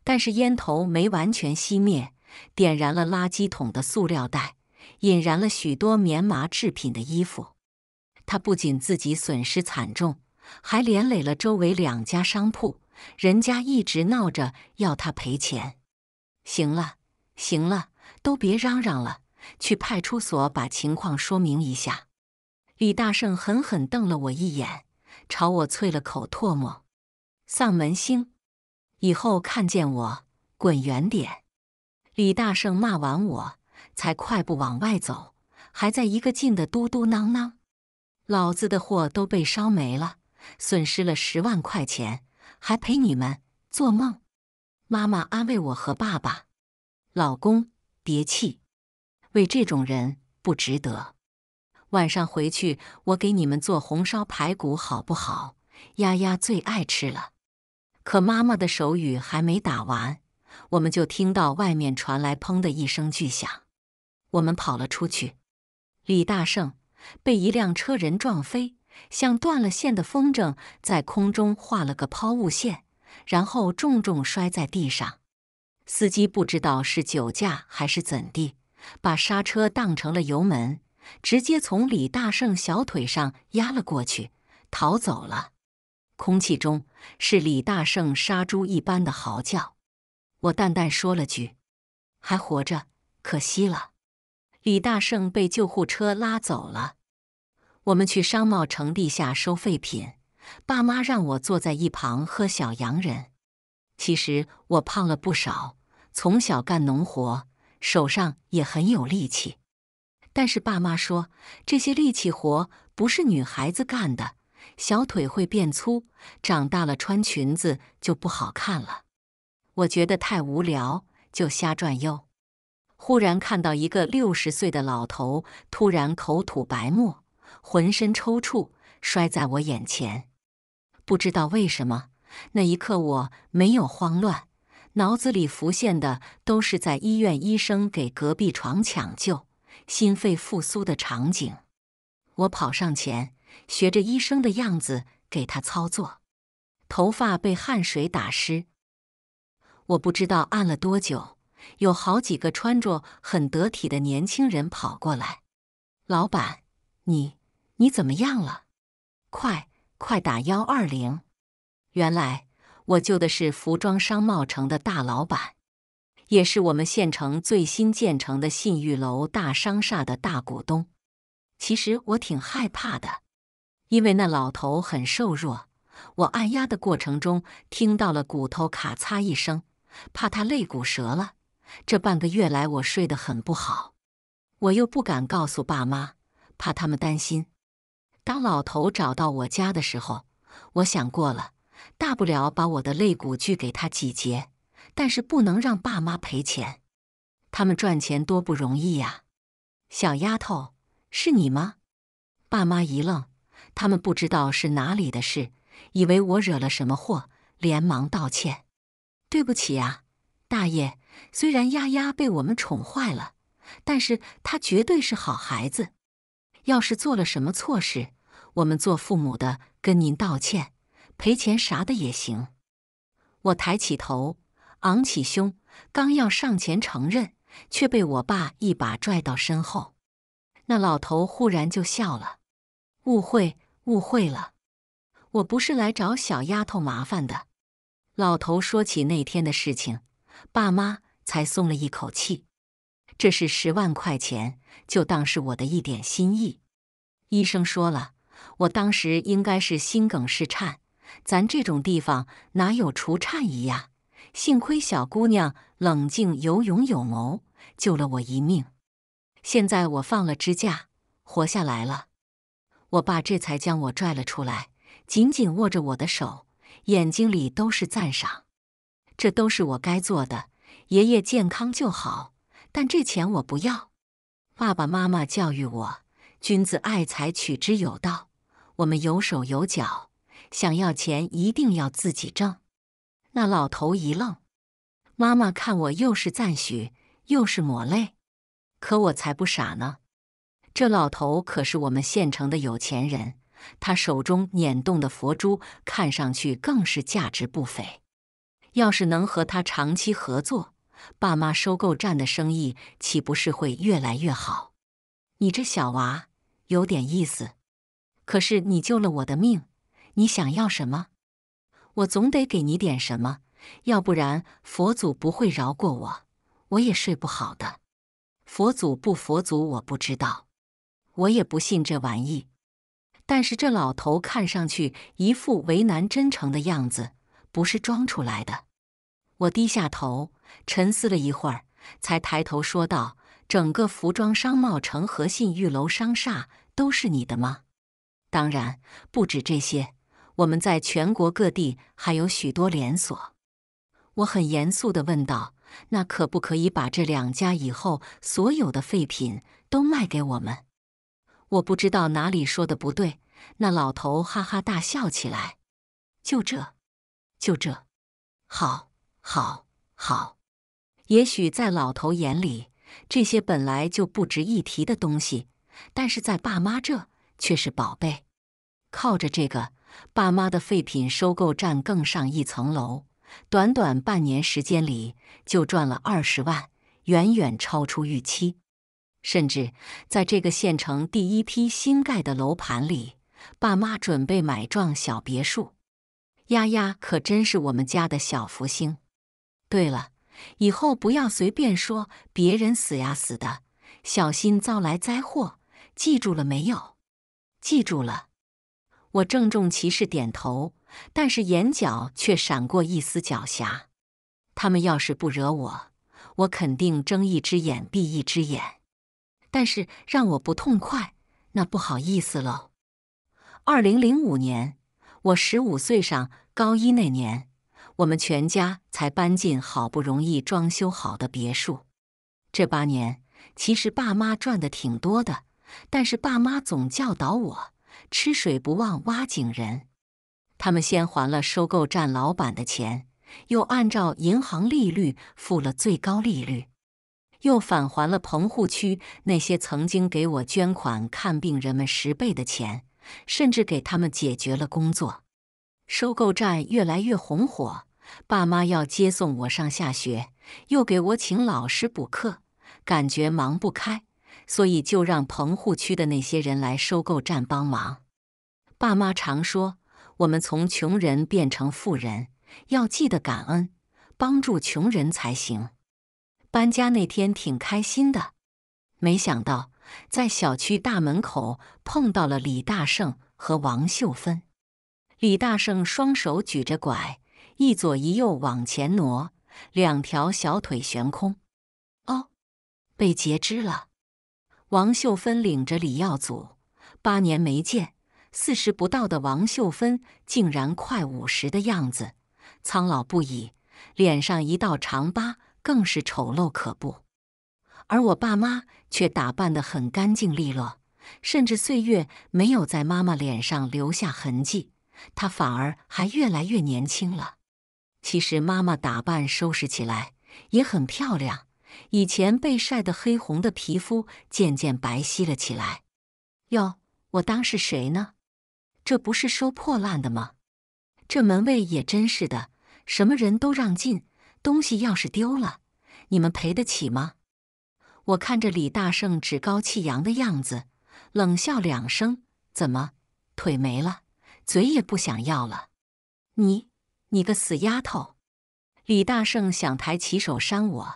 但是烟头没完全熄灭，点燃了垃圾桶的塑料袋，引燃了许多棉麻制品的衣服。他不仅自己损失惨重，还连累了周围两家商铺，人家一直闹着要他赔钱。行了，行了，都别嚷嚷了，去派出所把情况说明一下。李大圣狠狠瞪了我一眼，朝我啐了口唾沫，丧门星。以后看见我滚远点！李大圣骂完我才快步往外走，还在一个劲的嘟嘟囔囔：“老子的货都被烧没了，损失了十万块钱，还赔你们，做梦！”妈妈安慰我和爸爸：“老公，别气，为这种人不值得。晚上回去我给你们做红烧排骨，好不好？丫丫最爱吃了。”可妈妈的手语还没打完，我们就听到外面传来“砰”的一声巨响。我们跑了出去，李大圣被一辆车人撞飞，像断了线的风筝在空中画了个抛物线，然后重重摔在地上。司机不知道是酒驾还是怎地，把刹车当成了油门，直接从李大圣小腿上压了过去，逃走了。空气中是李大圣杀猪一般的嚎叫，我淡淡说了句：“还活着，可惜了。”李大圣被救护车拉走了。我们去商贸城地下收废品，爸妈让我坐在一旁喝小洋人。其实我胖了不少，从小干农活，手上也很有力气。但是爸妈说这些力气活不是女孩子干的。小腿会变粗，长大了穿裙子就不好看了。我觉得太无聊，就瞎转悠。忽然看到一个六十岁的老头，突然口吐白沫，浑身抽搐，摔在我眼前。不知道为什么，那一刻我没有慌乱，脑子里浮现的都是在医院医生给隔壁床抢救心肺复苏的场景。我跑上前。学着医生的样子给他操作，头发被汗水打湿。我不知道按了多久，有好几个穿着很得体的年轻人跑过来：“老板，你你怎么样了？快快打幺二零！”原来我救的是服装商贸城的大老板，也是我们县城最新建成的信誉楼大商厦的大股东。其实我挺害怕的。因为那老头很瘦弱，我按压的过程中听到了骨头咔嚓一声，怕他肋骨折了。这半个月来我睡得很不好，我又不敢告诉爸妈，怕他们担心。当老头找到我家的时候，我想过了，大不了把我的肋骨锯给他几截，但是不能让爸妈赔钱，他们赚钱多不容易呀。小丫头，是你吗？爸妈一愣。他们不知道是哪里的事，以为我惹了什么祸，连忙道歉：“对不起啊，大爷！虽然丫丫被我们宠坏了，但是她绝对是好孩子。要是做了什么错事，我们做父母的跟您道歉，赔钱啥的也行。”我抬起头，昂起胸，刚要上前承认，却被我爸一把拽到身后。那老头忽然就笑了。误会，误会了！我不是来找小丫头麻烦的。老头说起那天的事情，爸妈才松了一口气。这是十万块钱，就当是我的一点心意。医生说了，我当时应该是心梗、室颤。咱这种地方哪有除颤仪呀？幸亏小姑娘冷静、有勇有谋，救了我一命。现在我放了支架，活下来了。我爸这才将我拽了出来，紧紧握着我的手，眼睛里都是赞赏。这都是我该做的，爷爷健康就好。但这钱我不要。爸爸妈妈教育我，君子爱财，取之有道。我们有手有脚，想要钱一定要自己挣。那老头一愣，妈妈看我又是赞许又是抹泪，可我才不傻呢。这老头可是我们县城的有钱人，他手中捻动的佛珠看上去更是价值不菲。要是能和他长期合作，爸妈收购站的生意岂不是会越来越好？你这小娃有点意思，可是你救了我的命，你想要什么？我总得给你点什么，要不然佛祖不会饶过我，我也睡不好的。佛祖不佛祖，我不知道。我也不信这玩意，但是这老头看上去一副为难、真诚的样子，不是装出来的。我低下头沉思了一会儿，才抬头说道：“整个服装商贸城和信誉楼商厦都是你的吗？当然不止这些，我们在全国各地还有许多连锁。”我很严肃地问道：“那可不可以把这两家以后所有的废品都卖给我们？”我不知道哪里说的不对，那老头哈哈大笑起来。就这，就这，好，好，好。也许在老头眼里，这些本来就不值一提的东西，但是在爸妈这却是宝贝。靠着这个，爸妈的废品收购站更上一层楼。短短半年时间里，就赚了二十万，远远超出预期。甚至在这个县城第一批新盖的楼盘里，爸妈准备买幢小别墅。丫丫可真是我们家的小福星。对了，以后不要随便说别人死呀死的，小心遭来灾祸。记住了没有？记住了。我郑重其事点头，但是眼角却闪过一丝狡黠。他们要是不惹我，我肯定睁一只眼闭一只眼。但是让我不痛快，那不好意思喽。二零零五年，我十五岁上高一那年，我们全家才搬进好不容易装修好的别墅。这八年，其实爸妈赚的挺多的，但是爸妈总教导我“吃水不忘挖井人”。他们先还了收购站老板的钱，又按照银行利率付了最高利率。又返还了棚户区那些曾经给我捐款看病人们十倍的钱，甚至给他们解决了工作。收购站越来越红火，爸妈要接送我上下学，又给我请老师补课，感觉忙不开，所以就让棚户区的那些人来收购站帮忙。爸妈常说，我们从穷人变成富人，要记得感恩，帮助穷人才行。搬家那天挺开心的，没想到在小区大门口碰到了李大胜和王秀芬。李大胜双手举着拐，一左一右往前挪，两条小腿悬空。哦，被截肢了。王秀芬领着李耀祖，八年没见，四十不到的王秀芬竟然快五十的样子，苍老不已，脸上一道长疤。更是丑陋可怖，而我爸妈却打扮得很干净利落，甚至岁月没有在妈妈脸上留下痕迹，她反而还越来越年轻了。其实妈妈打扮收拾起来也很漂亮，以前被晒得黑红的皮肤渐渐白皙了起来。哟，我当是谁呢？这不是收破烂的吗？这门卫也真是的，什么人都让进。东西要是丢了，你们赔得起吗？我看着李大圣趾高气扬的样子，冷笑两声：“怎么，腿没了，嘴也不想要了？”你，你个死丫头！李大圣想抬起手扇我，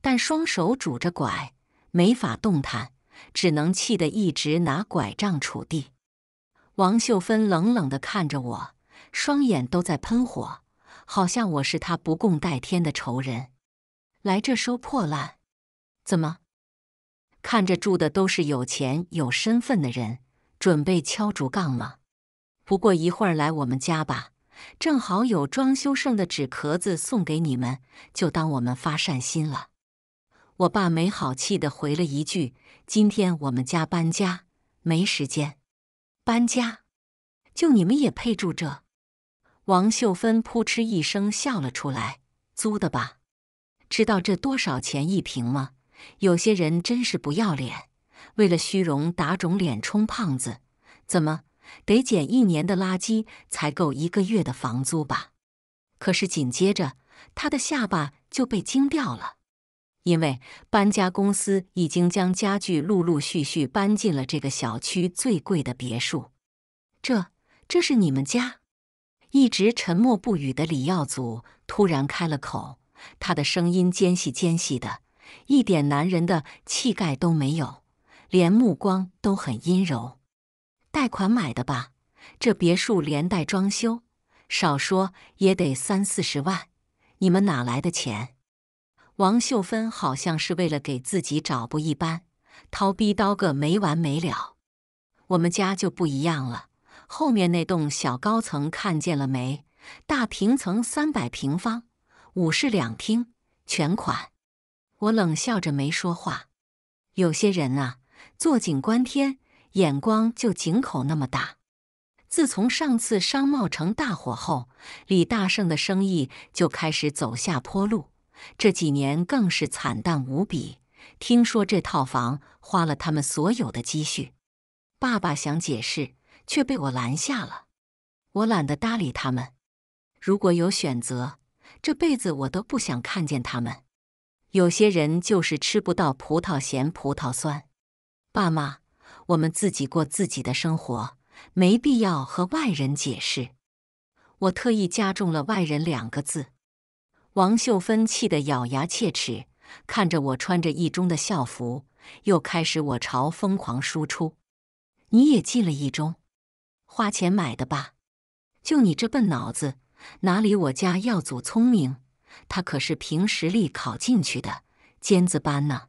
但双手拄着拐，没法动弹，只能气得一直拿拐杖杵地。王秀芬冷冷地看着我，双眼都在喷火。好像我是他不共戴天的仇人，来这收破烂，怎么？看着住的都是有钱有身份的人，准备敲竹杠吗？不过一会儿来我们家吧，正好有装修剩的纸壳子送给你们，就当我们发善心了。我爸没好气的回了一句：“今天我们家搬家，没时间，搬家，就你们也配住这？”王秀芬扑哧一声笑了出来：“租的吧？知道这多少钱一平吗？有些人真是不要脸，为了虚荣打肿脸充胖子。怎么得捡一年的垃圾才够一个月的房租吧？可是紧接着，她的下巴就被惊掉了，因为搬家公司已经将家具陆陆续续搬进了这个小区最贵的别墅。这，这是你们家？”一直沉默不语的李耀祖突然开了口，他的声音尖细尖细的，一点男人的气概都没有，连目光都很阴柔。贷款买的吧？这别墅连带装修，少说也得三四十万，你们哪来的钱？王秀芬好像是为了给自己找不一般，掏逼叨个没完没了。我们家就不一样了。后面那栋小高层看见了没？大平层三百平方，五室两厅，全款。我冷笑着没说话。有些人啊，坐井观天，眼光就井口那么大。自从上次商贸城大火后，李大胜的生意就开始走下坡路，这几年更是惨淡无比。听说这套房花了他们所有的积蓄。爸爸想解释。却被我拦下了。我懒得搭理他们。如果有选择，这辈子我都不想看见他们。有些人就是吃不到葡萄嫌葡萄酸。爸妈，我们自己过自己的生活，没必要和外人解释。我特意加重了“外人”两个字。王秀芬气得咬牙切齿，看着我穿着一中的校服，又开始我朝疯狂输出。你也进了一中。花钱买的吧，就你这笨脑子，哪里我家耀祖聪明？他可是凭实力考进去的尖子班呢！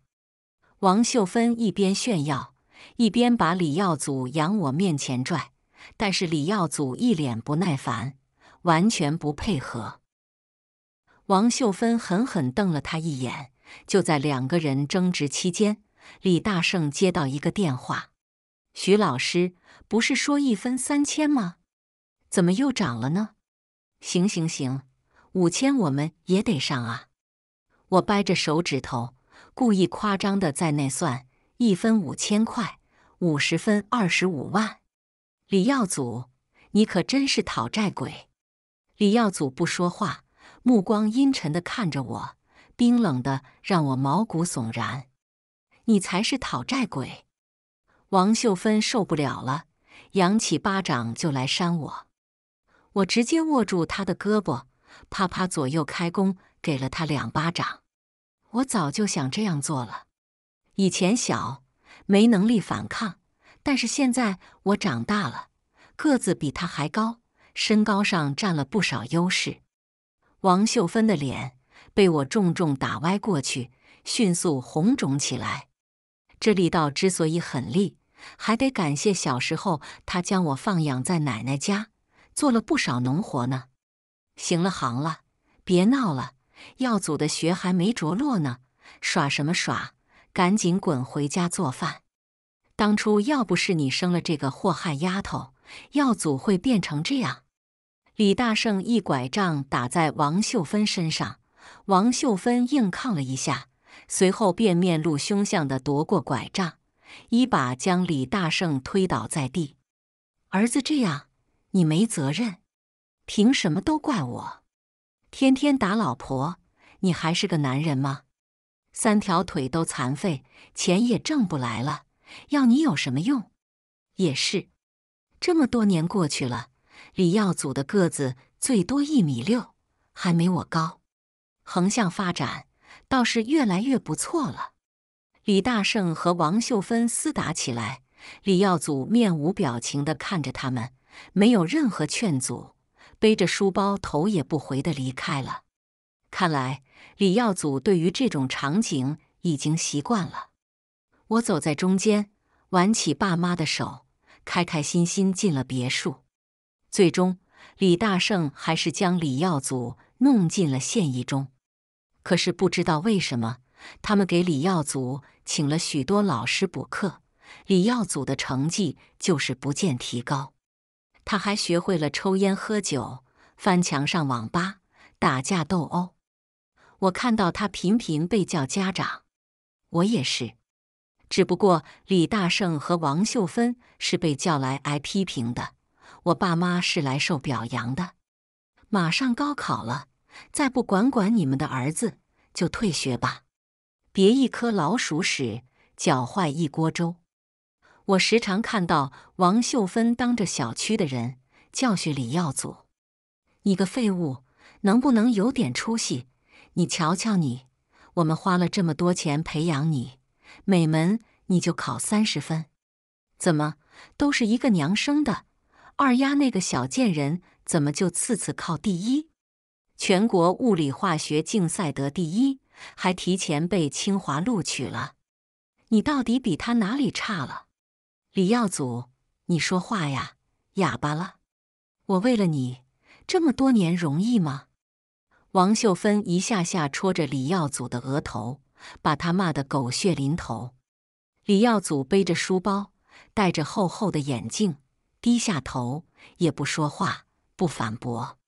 王秀芬一边炫耀，一边把李耀祖扬我面前拽，但是李耀祖一脸不耐烦，完全不配合。王秀芬狠狠瞪了他一眼。就在两个人争执期间，李大胜接到一个电话，徐老师。不是说一分三千吗？怎么又涨了呢？行行行，五千我们也得上啊！我掰着手指头，故意夸张的在那算：一分五千块，五十分二十五万。李耀祖，你可真是讨债鬼！李耀祖不说话，目光阴沉的看着我，冰冷的让我毛骨悚然。你才是讨债鬼！王秀芬受不了了。扬起巴掌就来扇我，我直接握住他的胳膊，啪啪左右开弓，给了他两巴掌。我早就想这样做了。以前小没能力反抗，但是现在我长大了，个子比他还高，身高上占了不少优势。王秀芬的脸被我重重打歪过去，迅速红肿起来。这力道之所以狠厉。还得感谢小时候，他将我放养在奶奶家，做了不少农活呢。行了，行了，别闹了，耀祖的学还没着落呢，耍什么耍？赶紧滚回家做饭。当初要不是你生了这个祸害丫头，耀祖会变成这样？李大圣一拐杖打在王秀芬身上，王秀芬硬抗了一下，随后便面露凶相地夺过拐杖。一把将李大圣推倒在地。儿子这样，你没责任，凭什么都怪我？天天打老婆，你还是个男人吗？三条腿都残废，钱也挣不来了，要你有什么用？也是，这么多年过去了，李耀祖的个子最多一米六，还没我高。横向发展倒是越来越不错了。李大圣和王秀芬厮打起来，李耀祖面无表情地看着他们，没有任何劝阻，背着书包头也不回地离开了。看来李耀祖对于这种场景已经习惯了。我走在中间，挽起爸妈的手，开开心心进了别墅。最终，李大圣还是将李耀祖弄进了现役中，可是不知道为什么。他们给李耀祖请了许多老师补课，李耀祖的成绩就是不见提高。他还学会了抽烟、喝酒、翻墙上网吧、打架斗殴。我看到他频频被叫家长，我也是。只不过李大胜和王秀芬是被叫来挨批评的，我爸妈是来受表扬的。马上高考了，再不管管你们的儿子，就退学吧。别一颗老鼠屎搅坏一锅粥。我时常看到王秀芬当着小区的人教训李耀祖：“你个废物，能不能有点出息？你瞧瞧你，我们花了这么多钱培养你，每门你就考三十分，怎么都是一个娘生的？二丫那个小贱人怎么就次次考第一？全国物理化学竞赛得第一。”还提前被清华录取了，你到底比他哪里差了？李耀祖，你说话呀，哑巴了？我为了你这么多年容易吗？王秀芬一下下戳着李耀祖的额头，把他骂得狗血淋头。李耀祖背着书包，戴着厚厚的眼镜，低下头，也不说话，不反驳。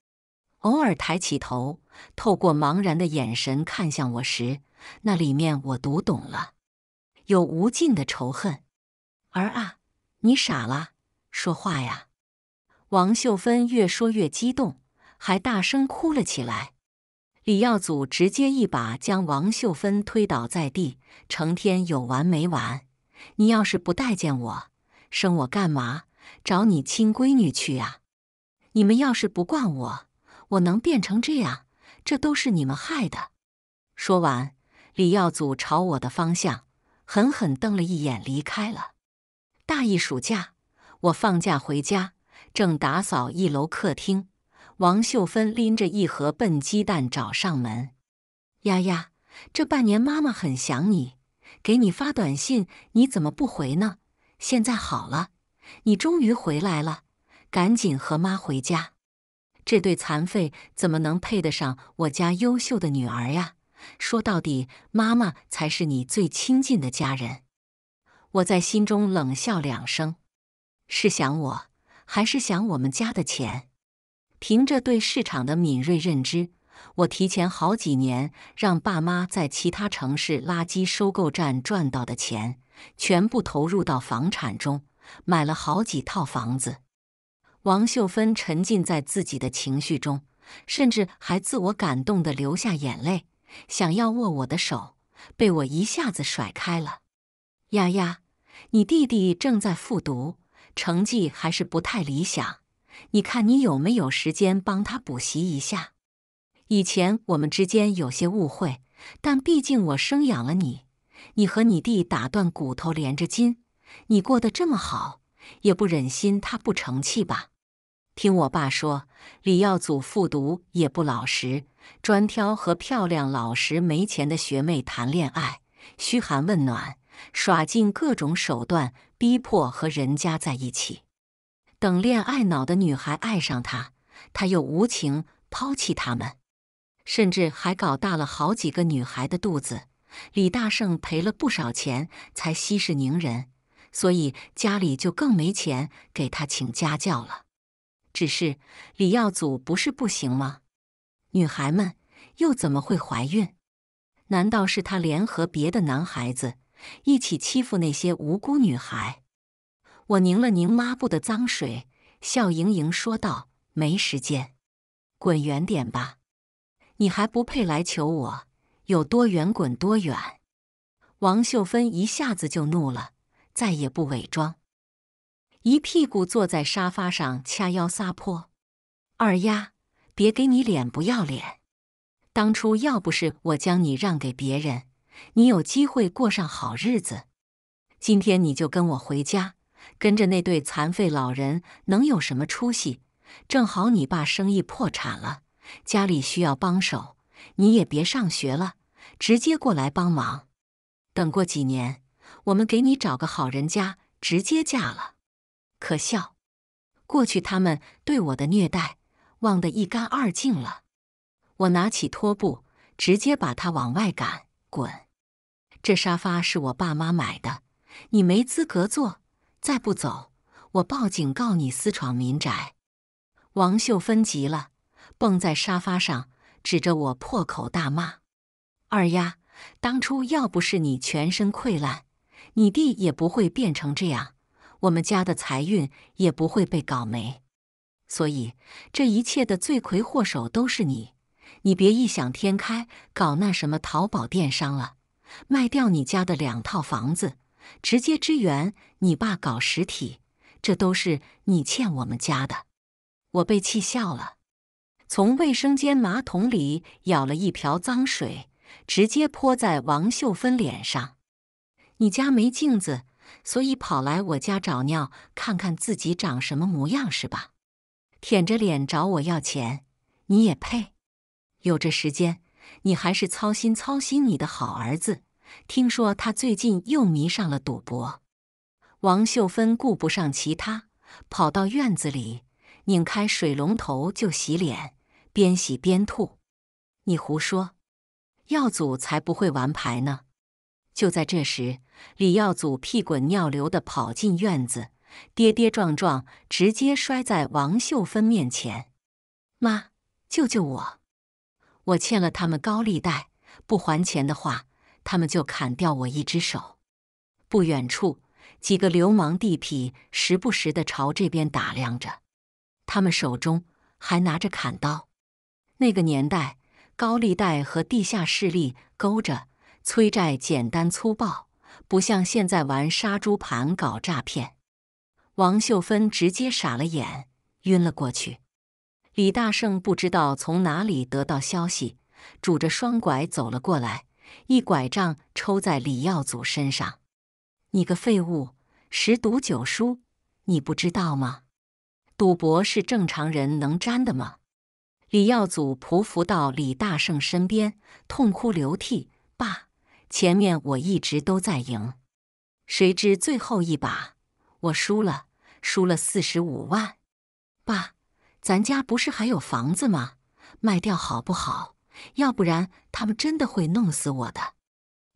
偶尔抬起头，透过茫然的眼神看向我时，那里面我读懂了，有无尽的仇恨。儿啊，你傻了，说话呀！王秀芬越说越激动，还大声哭了起来。李耀祖直接一把将王秀芬推倒在地，成天有完没完！你要是不待见我，生我干嘛？找你亲闺女去啊！你们要是不惯我。我能变成这样，这都是你们害的！说完，李耀祖朝我的方向狠狠瞪了一眼，离开了。大一暑假，我放假回家，正打扫一楼客厅，王秀芬拎着一盒笨鸡蛋找上门：“丫丫，这半年妈妈很想你，给你发短信，你怎么不回呢？现在好了，你终于回来了，赶紧和妈回家。”这对残废怎么能配得上我家优秀的女儿呀？说到底，妈妈才是你最亲近的家人。我在心中冷笑两声：是想我，还是想我们家的钱？凭着对市场的敏锐认知，我提前好几年让爸妈在其他城市垃圾收购站赚到的钱，全部投入到房产中，买了好几套房子。王秀芬沉浸在自己的情绪中，甚至还自我感动地流下眼泪，想要握我的手，被我一下子甩开了。丫丫，你弟弟正在复读，成绩还是不太理想。你看你有没有时间帮他补习一下？以前我们之间有些误会，但毕竟我生养了你，你和你弟打断骨头连着筋，你过得这么好，也不忍心他不成器吧？听我爸说，李耀祖复读也不老实，专挑和漂亮、老实、没钱的学妹谈恋爱，嘘寒问暖，耍尽各种手段逼迫和人家在一起。等恋爱脑的女孩爱上他，他又无情抛弃他们，甚至还搞大了好几个女孩的肚子。李大圣赔了不少钱才息事宁人，所以家里就更没钱给他请家教了。只是李耀祖不是不行吗？女孩们又怎么会怀孕？难道是他联合别的男孩子一起欺负那些无辜女孩？我拧了拧抹布的脏水，笑盈盈说道：“没时间，滚远点吧！你还不配来求我，有多远滚多远。”王秀芬一下子就怒了，再也不伪装。一屁股坐在沙发上，掐腰撒泼。二丫，别给你脸不要脸！当初要不是我将你让给别人，你有机会过上好日子。今天你就跟我回家，跟着那对残废老人能有什么出息？正好你爸生意破产了，家里需要帮手，你也别上学了，直接过来帮忙。等过几年，我们给你找个好人家，直接嫁了。可笑！过去他们对我的虐待忘得一干二净了。我拿起拖布，直接把他往外赶，滚！这沙发是我爸妈买的，你没资格坐。再不走，我报警告你私闯民宅！王秀芬急了，蹦在沙发上，指着我破口大骂：“二丫，当初要不是你全身溃烂，你弟也不会变成这样。”我们家的财运也不会被搞没，所以这一切的罪魁祸首都是你。你别异想天开搞那什么淘宝电商了，卖掉你家的两套房子，直接支援你爸搞实体，这都是你欠我们家的。我被气笑了，从卫生间马桶里舀了一瓢脏水，直接泼在王秀芬脸上。你家没镜子。所以跑来我家找尿，看看自己长什么模样是吧？舔着脸找我要钱，你也配？有这时间，你还是操心操心你的好儿子。听说他最近又迷上了赌博。王秀芬顾不上其他，跑到院子里拧开水龙头就洗脸，边洗边吐。你胡说，耀祖才不会玩牌呢。就在这时。李耀祖屁滚尿流地跑进院子，跌跌撞撞，直接摔在王秀芬面前。“妈，救救我！我欠了他们高利贷，不还钱的话，他们就砍掉我一只手。”不远处，几个流氓地痞时不时地朝这边打量着，他们手中还拿着砍刀。那个年代，高利贷和地下势力勾着，催债简单粗暴。不像现在玩杀猪盘搞诈骗，王秀芬直接傻了眼，晕了过去。李大胜不知道从哪里得到消息，拄着双拐走了过来，一拐杖抽在李耀祖身上：“你个废物，十赌九输，你不知道吗？赌博是正常人能沾的吗？”李耀祖匍匐到李大胜身边，痛哭流涕：“爸。”前面我一直都在赢，谁知最后一把我输了，输了四十五万。爸，咱家不是还有房子吗？卖掉好不好？要不然他们真的会弄死我的。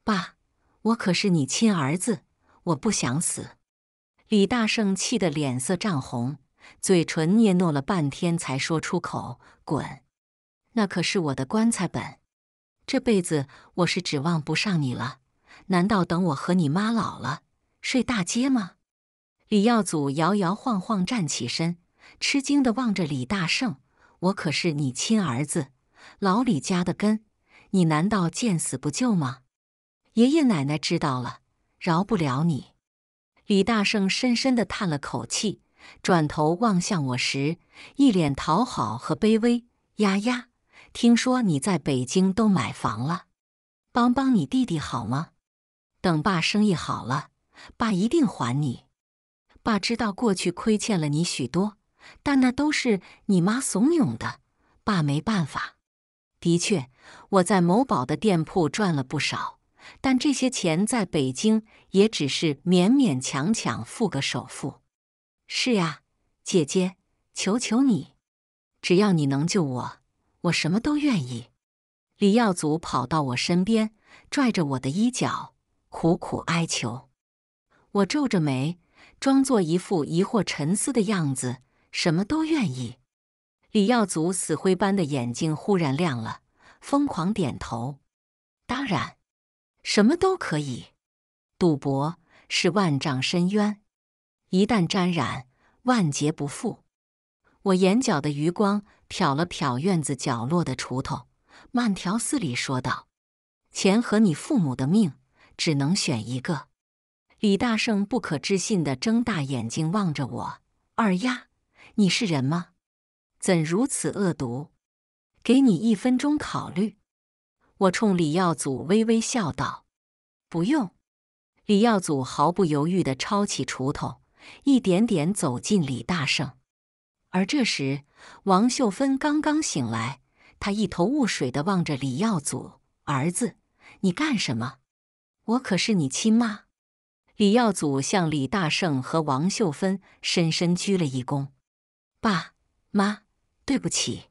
爸，我可是你亲儿子，我不想死。李大胜气得脸色涨红，嘴唇嗫嚅了半天才说出口：“滚！那可是我的棺材本。”这辈子我是指望不上你了，难道等我和你妈老了睡大街吗？李耀祖摇摇晃晃站起身，吃惊的望着李大圣：“我可是你亲儿子，老李家的根，你难道见死不救吗？爷爷奶奶知道了，饶不了你。”李大圣深深的叹了口气，转头望向我时，一脸讨好和卑微：“丫丫。”听说你在北京都买房了，帮帮你弟弟好吗？等爸生意好了，爸一定还你。爸知道过去亏欠了你许多，但那都是你妈怂恿的，爸没办法。的确，我在某宝的店铺赚了不少，但这些钱在北京也只是勉勉强强付个首付。是呀，姐姐，求求你，只要你能救我。我什么都愿意。李耀祖跑到我身边，拽着我的衣角，苦苦哀求。我皱着眉，装作一副疑惑沉思的样子：“什么都愿意。”李耀祖死灰般的眼睛忽然亮了，疯狂点头：“当然，什么都可以。赌博是万丈深渊，一旦沾染，万劫不复。”我眼角的余光瞟了瞟院子角落的锄头，慢条斯理说道：“钱和你父母的命，只能选一个。”李大圣不可置信地睁大眼睛望着我：“二丫，你是人吗？怎如此恶毒？”“给你一分钟考虑。”我冲李耀祖微微笑道：“不用。”李耀祖毫不犹豫地抄起锄头，一点点走近李大圣。而这时，王秀芬刚刚醒来，她一头雾水地望着李耀祖：“儿子，你干什么？我可是你亲妈！”李耀祖向李大胜和王秀芬深深鞠了一躬：“爸妈，对不起，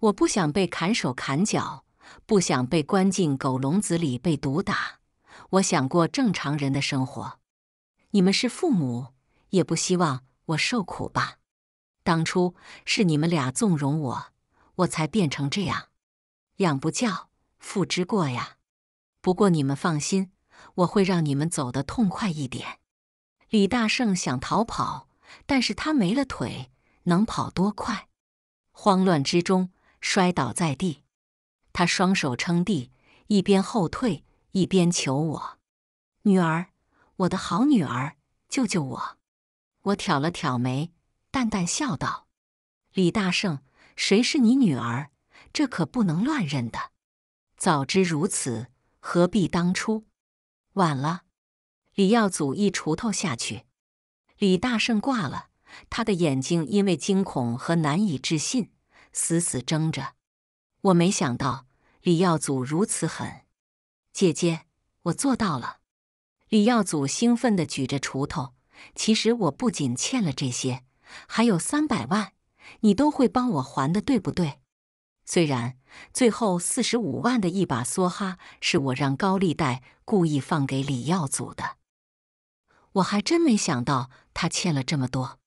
我不想被砍手砍脚，不想被关进狗笼子里被毒打，我想过正常人的生活。你们是父母，也不希望我受苦吧？”当初是你们俩纵容我，我才变成这样。养不教，父之过呀。不过你们放心，我会让你们走得痛快一点。李大圣想逃跑，但是他没了腿，能跑多快？慌乱之中摔倒在地，他双手撑地，一边后退一边求我：“女儿，我的好女儿，救救我！”我挑了挑眉。淡淡笑道：“李大圣，谁是你女儿？这可不能乱认的。早知如此，何必当初？晚了。”李耀祖一锄头下去，李大圣挂了。他的眼睛因为惊恐和难以置信，死死睁着。我没想到李耀祖如此狠。姐姐，我做到了！李耀祖兴奋的举着锄头。其实我不仅欠了这些。还有三百万，你都会帮我还的，对不对？虽然最后四十五万的一把梭哈是我让高利贷故意放给李耀祖的，我还真没想到他欠了这么多。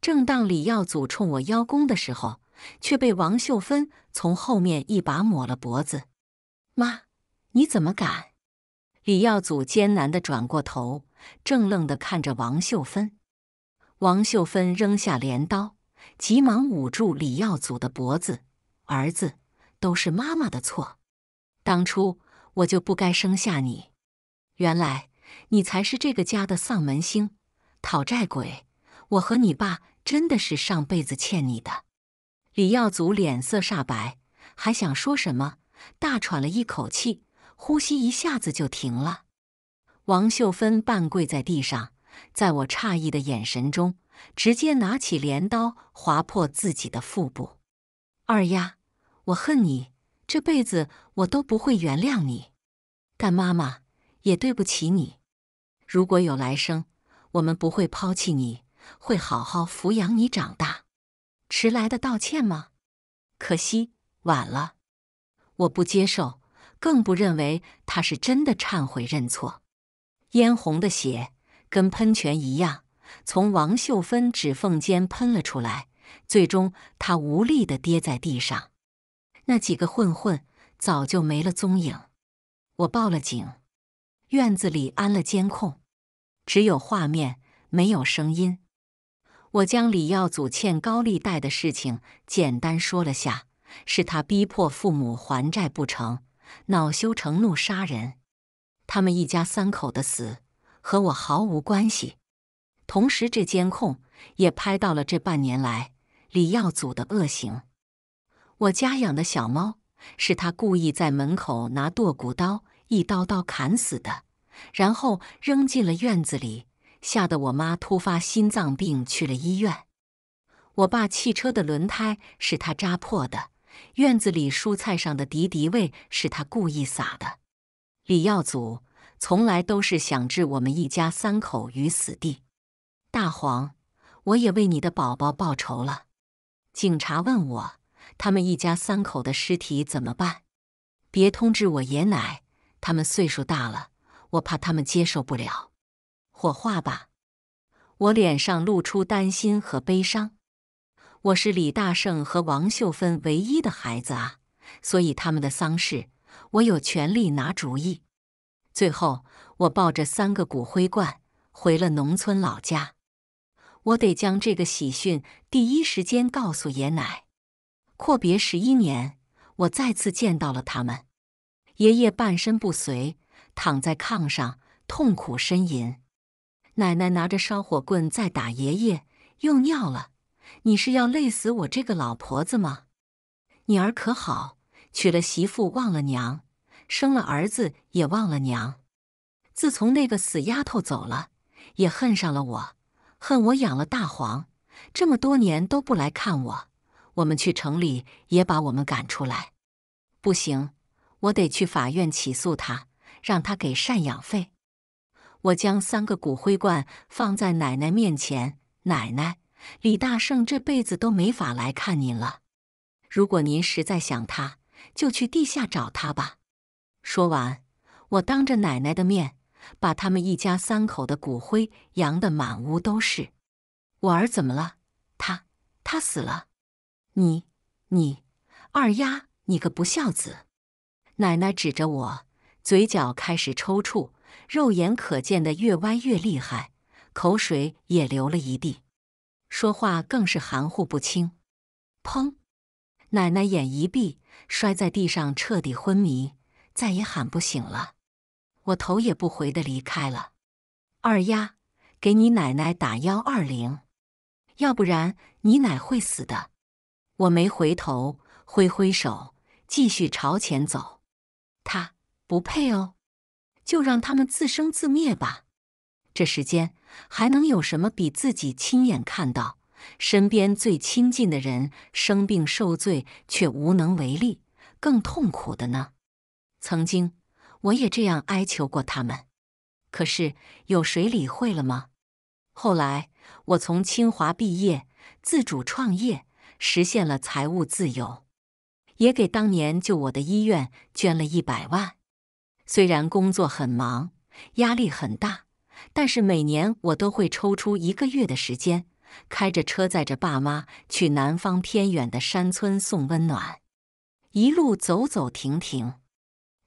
正当李耀祖冲我邀功的时候，却被王秀芬从后面一把抹了脖子。妈，你怎么敢？李耀祖艰难的转过头，正愣的看着王秀芬。王秀芬扔下镰刀，急忙捂住李耀祖的脖子：“儿子，都是妈妈的错，当初我就不该生下你。原来你才是这个家的丧门星、讨债鬼。我和你爸真的是上辈子欠你的。”李耀祖脸色煞白，还想说什么，大喘了一口气，呼吸一下子就停了。王秀芬半跪在地上。在我诧异的眼神中，直接拿起镰刀划破自己的腹部。二丫，我恨你，这辈子我都不会原谅你。但妈妈也对不起你。如果有来生，我们不会抛弃你，会好好抚养你长大。迟来的道歉吗？可惜晚了。我不接受，更不认为他是真的忏悔认错。嫣红的血。跟喷泉一样，从王秀芬指缝间喷了出来。最终，她无力地跌在地上。那几个混混早就没了踪影。我报了警，院子里安了监控，只有画面没有声音。我将李耀祖欠高利贷的事情简单说了下，是他逼迫父母还债不成，恼羞成怒杀人。他们一家三口的死。和我毫无关系。同时，这监控也拍到了这半年来李耀祖的恶行。我家养的小猫是他故意在门口拿剁骨刀一刀刀砍死的，然后扔进了院子里，吓得我妈突发心脏病去了医院。我爸汽车的轮胎是他扎破的，院子里蔬菜上的敌敌畏是他故意撒的。李耀祖。从来都是想置我们一家三口于死地，大黄，我也为你的宝宝报仇了。警察问我，他们一家三口的尸体怎么办？别通知我爷奶，他们岁数大了，我怕他们接受不了。火化吧。我脸上露出担心和悲伤。我是李大胜和王秀芬唯一的孩子啊，所以他们的丧事，我有权利拿主意。最后，我抱着三个骨灰罐回了农村老家。我得将这个喜讯第一时间告诉爷奶。阔别十一年，我再次见到了他们。爷爷半身不遂，躺在炕上痛苦呻吟。奶奶拿着烧火棍在打爷爷，又尿了。你是要累死我这个老婆子吗？女儿可好？娶了媳妇忘了娘。生了儿子也忘了娘。自从那个死丫头走了，也恨上了我，恨我养了大黄，这么多年都不来看我。我们去城里也把我们赶出来。不行，我得去法院起诉他，让他给赡养费。我将三个骨灰罐放在奶奶面前。奶奶，李大圣这辈子都没法来看您了。如果您实在想他，就去地下找他吧。说完，我当着奶奶的面，把他们一家三口的骨灰扬得满屋都是。我儿怎么了？他，他死了！你，你，二丫，你个不孝子！奶奶指着我，嘴角开始抽搐，肉眼可见的越歪越厉害，口水也流了一地，说话更是含糊不清。砰！奶奶眼一闭，摔在地上，彻底昏迷。再也喊不醒了，我头也不回的离开了。二丫，给你奶奶打幺二零，要不然你奶会死的。我没回头，挥挥手，继续朝前走。他不配哦，就让他们自生自灭吧。这世间还能有什么比自己亲眼看到身边最亲近的人生病受罪却无能为力更痛苦的呢？曾经，我也这样哀求过他们，可是有谁理会了吗？后来，我从清华毕业，自主创业，实现了财务自由，也给当年救我的医院捐了一百万。虽然工作很忙，压力很大，但是每年我都会抽出一个月的时间，开着车载着爸妈去南方偏远的山村送温暖，一路走走停停。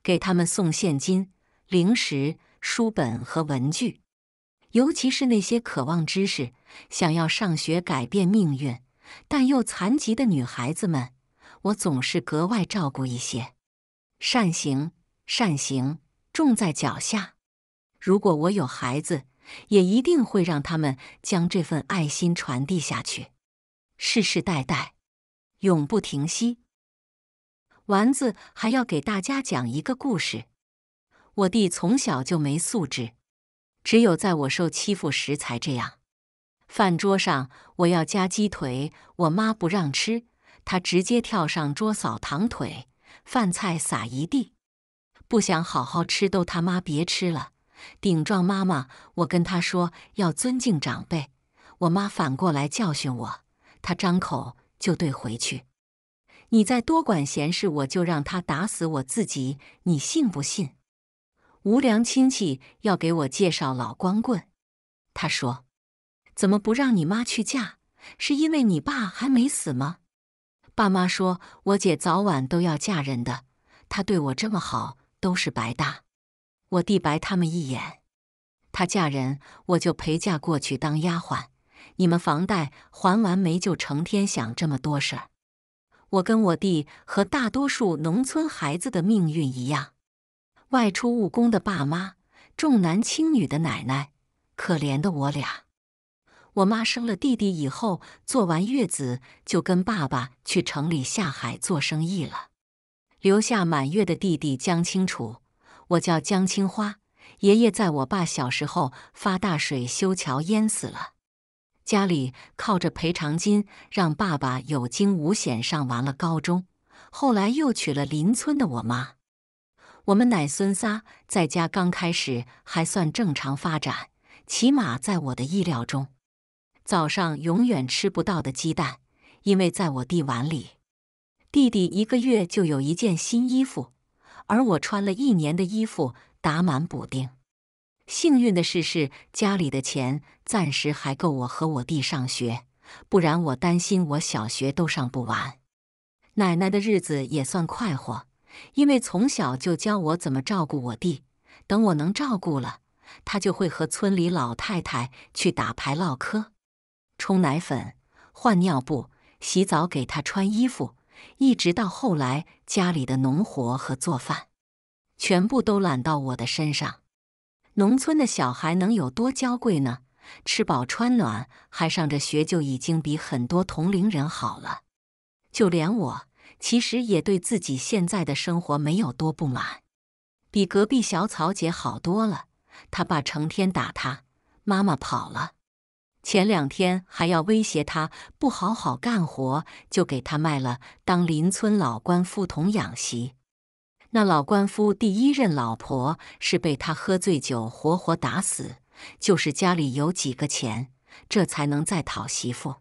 给他们送现金、零食、书本和文具，尤其是那些渴望知识、想要上学、改变命运但又残疾的女孩子们，我总是格外照顾一些。善行，善行，重在脚下。如果我有孩子，也一定会让他们将这份爱心传递下去，世世代代，永不停息。丸子还要给大家讲一个故事。我弟从小就没素质，只有在我受欺负时才这样。饭桌上我要夹鸡腿，我妈不让吃，他直接跳上桌扫堂腿，饭菜撒一地。不想好好吃都他妈别吃了，顶撞妈妈。我跟他说要尊敬长辈，我妈反过来教训我，他张口就怼回去。你再多管闲事，我就让他打死我自己！你信不信？无良亲戚要给我介绍老光棍。他说：“怎么不让你妈去嫁？是因为你爸还没死吗？”爸妈说：“我姐早晚都要嫁人的，她对我这么好，都是白搭。”我弟白他们一眼：“她嫁人，我就陪嫁过去当丫鬟。你们房贷还完没？就成天想这么多事儿。”我跟我弟和大多数农村孩子的命运一样，外出务工的爸妈，重男轻女的奶奶，可怜的我俩。我妈生了弟弟以后，做完月子就跟爸爸去城里下海做生意了，留下满月的弟弟江清楚。我叫江青花。爷爷在我爸小时候发大水修桥淹死了。家里靠着赔偿金，让爸爸有惊无险上完了高中，后来又娶了邻村的我妈。我们奶孙仨在家刚开始还算正常发展，起码在我的意料中，早上永远吃不到的鸡蛋，因为在我弟碗里。弟弟一个月就有一件新衣服，而我穿了一年的衣服打满补丁。幸运的事是，家里的钱暂时还够我和我弟上学，不然我担心我小学都上不完。奶奶的日子也算快活，因为从小就教我怎么照顾我弟。等我能照顾了，她就会和村里老太太去打牌唠嗑，冲奶粉、换尿布、洗澡、给他穿衣服，一直到后来家里的农活和做饭，全部都揽到我的身上。农村的小孩能有多娇贵呢？吃饱穿暖还上着学，就已经比很多同龄人好了。就连我，其实也对自己现在的生活没有多不满，比隔壁小草姐好多了。她爸成天打她，妈妈跑了，前两天还要威胁她不好好干活就给她卖了，当邻村老官富童养媳。那老官夫第一任老婆是被他喝醉酒活活打死，就是家里有几个钱，这才能再讨媳妇。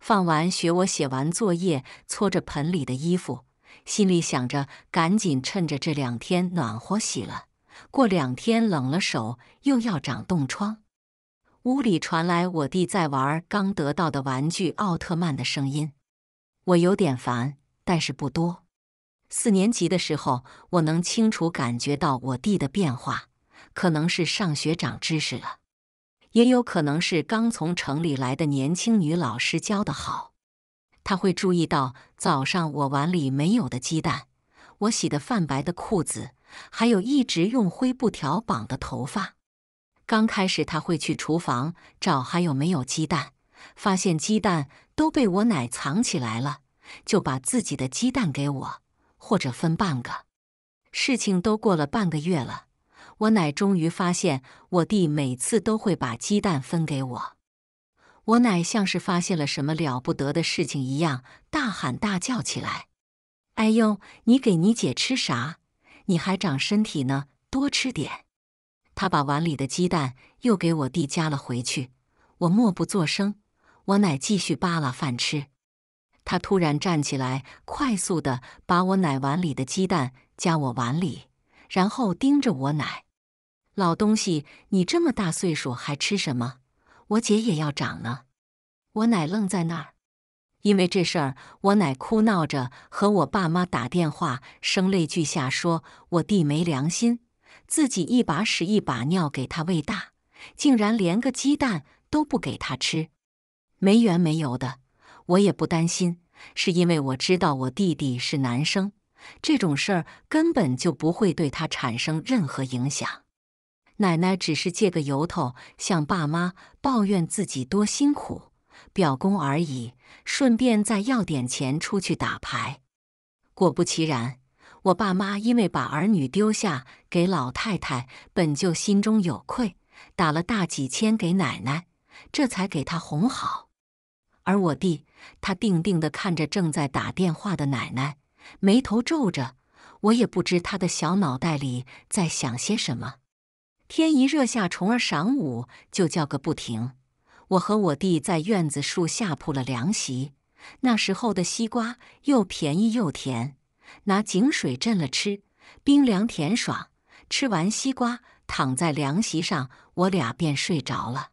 放完学，我写完作业，搓着盆里的衣服，心里想着赶紧趁着这两天暖和洗了，过两天冷了手又要长冻疮。屋里传来我弟在玩刚得到的玩具奥特曼的声音，我有点烦，但是不多。四年级的时候，我能清楚感觉到我弟的变化，可能是上学长知识了，也有可能是刚从城里来的年轻女老师教的好。他会注意到早上我碗里没有的鸡蛋，我洗的泛白的裤子，还有一直用灰布条绑的头发。刚开始他会去厨房找还有没有鸡蛋，发现鸡蛋都被我奶藏起来了，就把自己的鸡蛋给我。或者分半个，事情都过了半个月了，我奶终于发现我弟每次都会把鸡蛋分给我。我奶像是发现了什么了不得的事情一样，大喊大叫起来：“哎呦，你给你姐吃啥？你还长身体呢，多吃点。”他把碗里的鸡蛋又给我弟夹了回去。我默不作声，我奶继续扒拉饭吃。他突然站起来，快速的把我奶碗里的鸡蛋夹我碗里，然后盯着我奶：“老东西，你这么大岁数还吃什么？我姐也要长呢。”我奶愣在那儿，因为这事儿，我奶哭闹着和我爸妈打电话，声泪俱下，说我弟没良心，自己一把屎一把尿给他喂大，竟然连个鸡蛋都不给他吃，没缘没由的。我也不担心，是因为我知道我弟弟是男生，这种事儿根本就不会对他产生任何影响。奶奶只是借个由头向爸妈抱怨自己多辛苦，表功而已，顺便再要点钱出去打牌。果不其然，我爸妈因为把儿女丢下给老太太，本就心中有愧，打了大几千给奶奶，这才给她哄好。而我弟。他定定地看着正在打电话的奶奶，眉头皱着。我也不知他的小脑袋里在想些什么。天一热，下虫儿晌午就叫个不停。我和我弟在院子树下铺了凉席。那时候的西瓜又便宜又甜，拿井水镇了吃，冰凉甜爽。吃完西瓜，躺在凉席上，我俩便睡着了。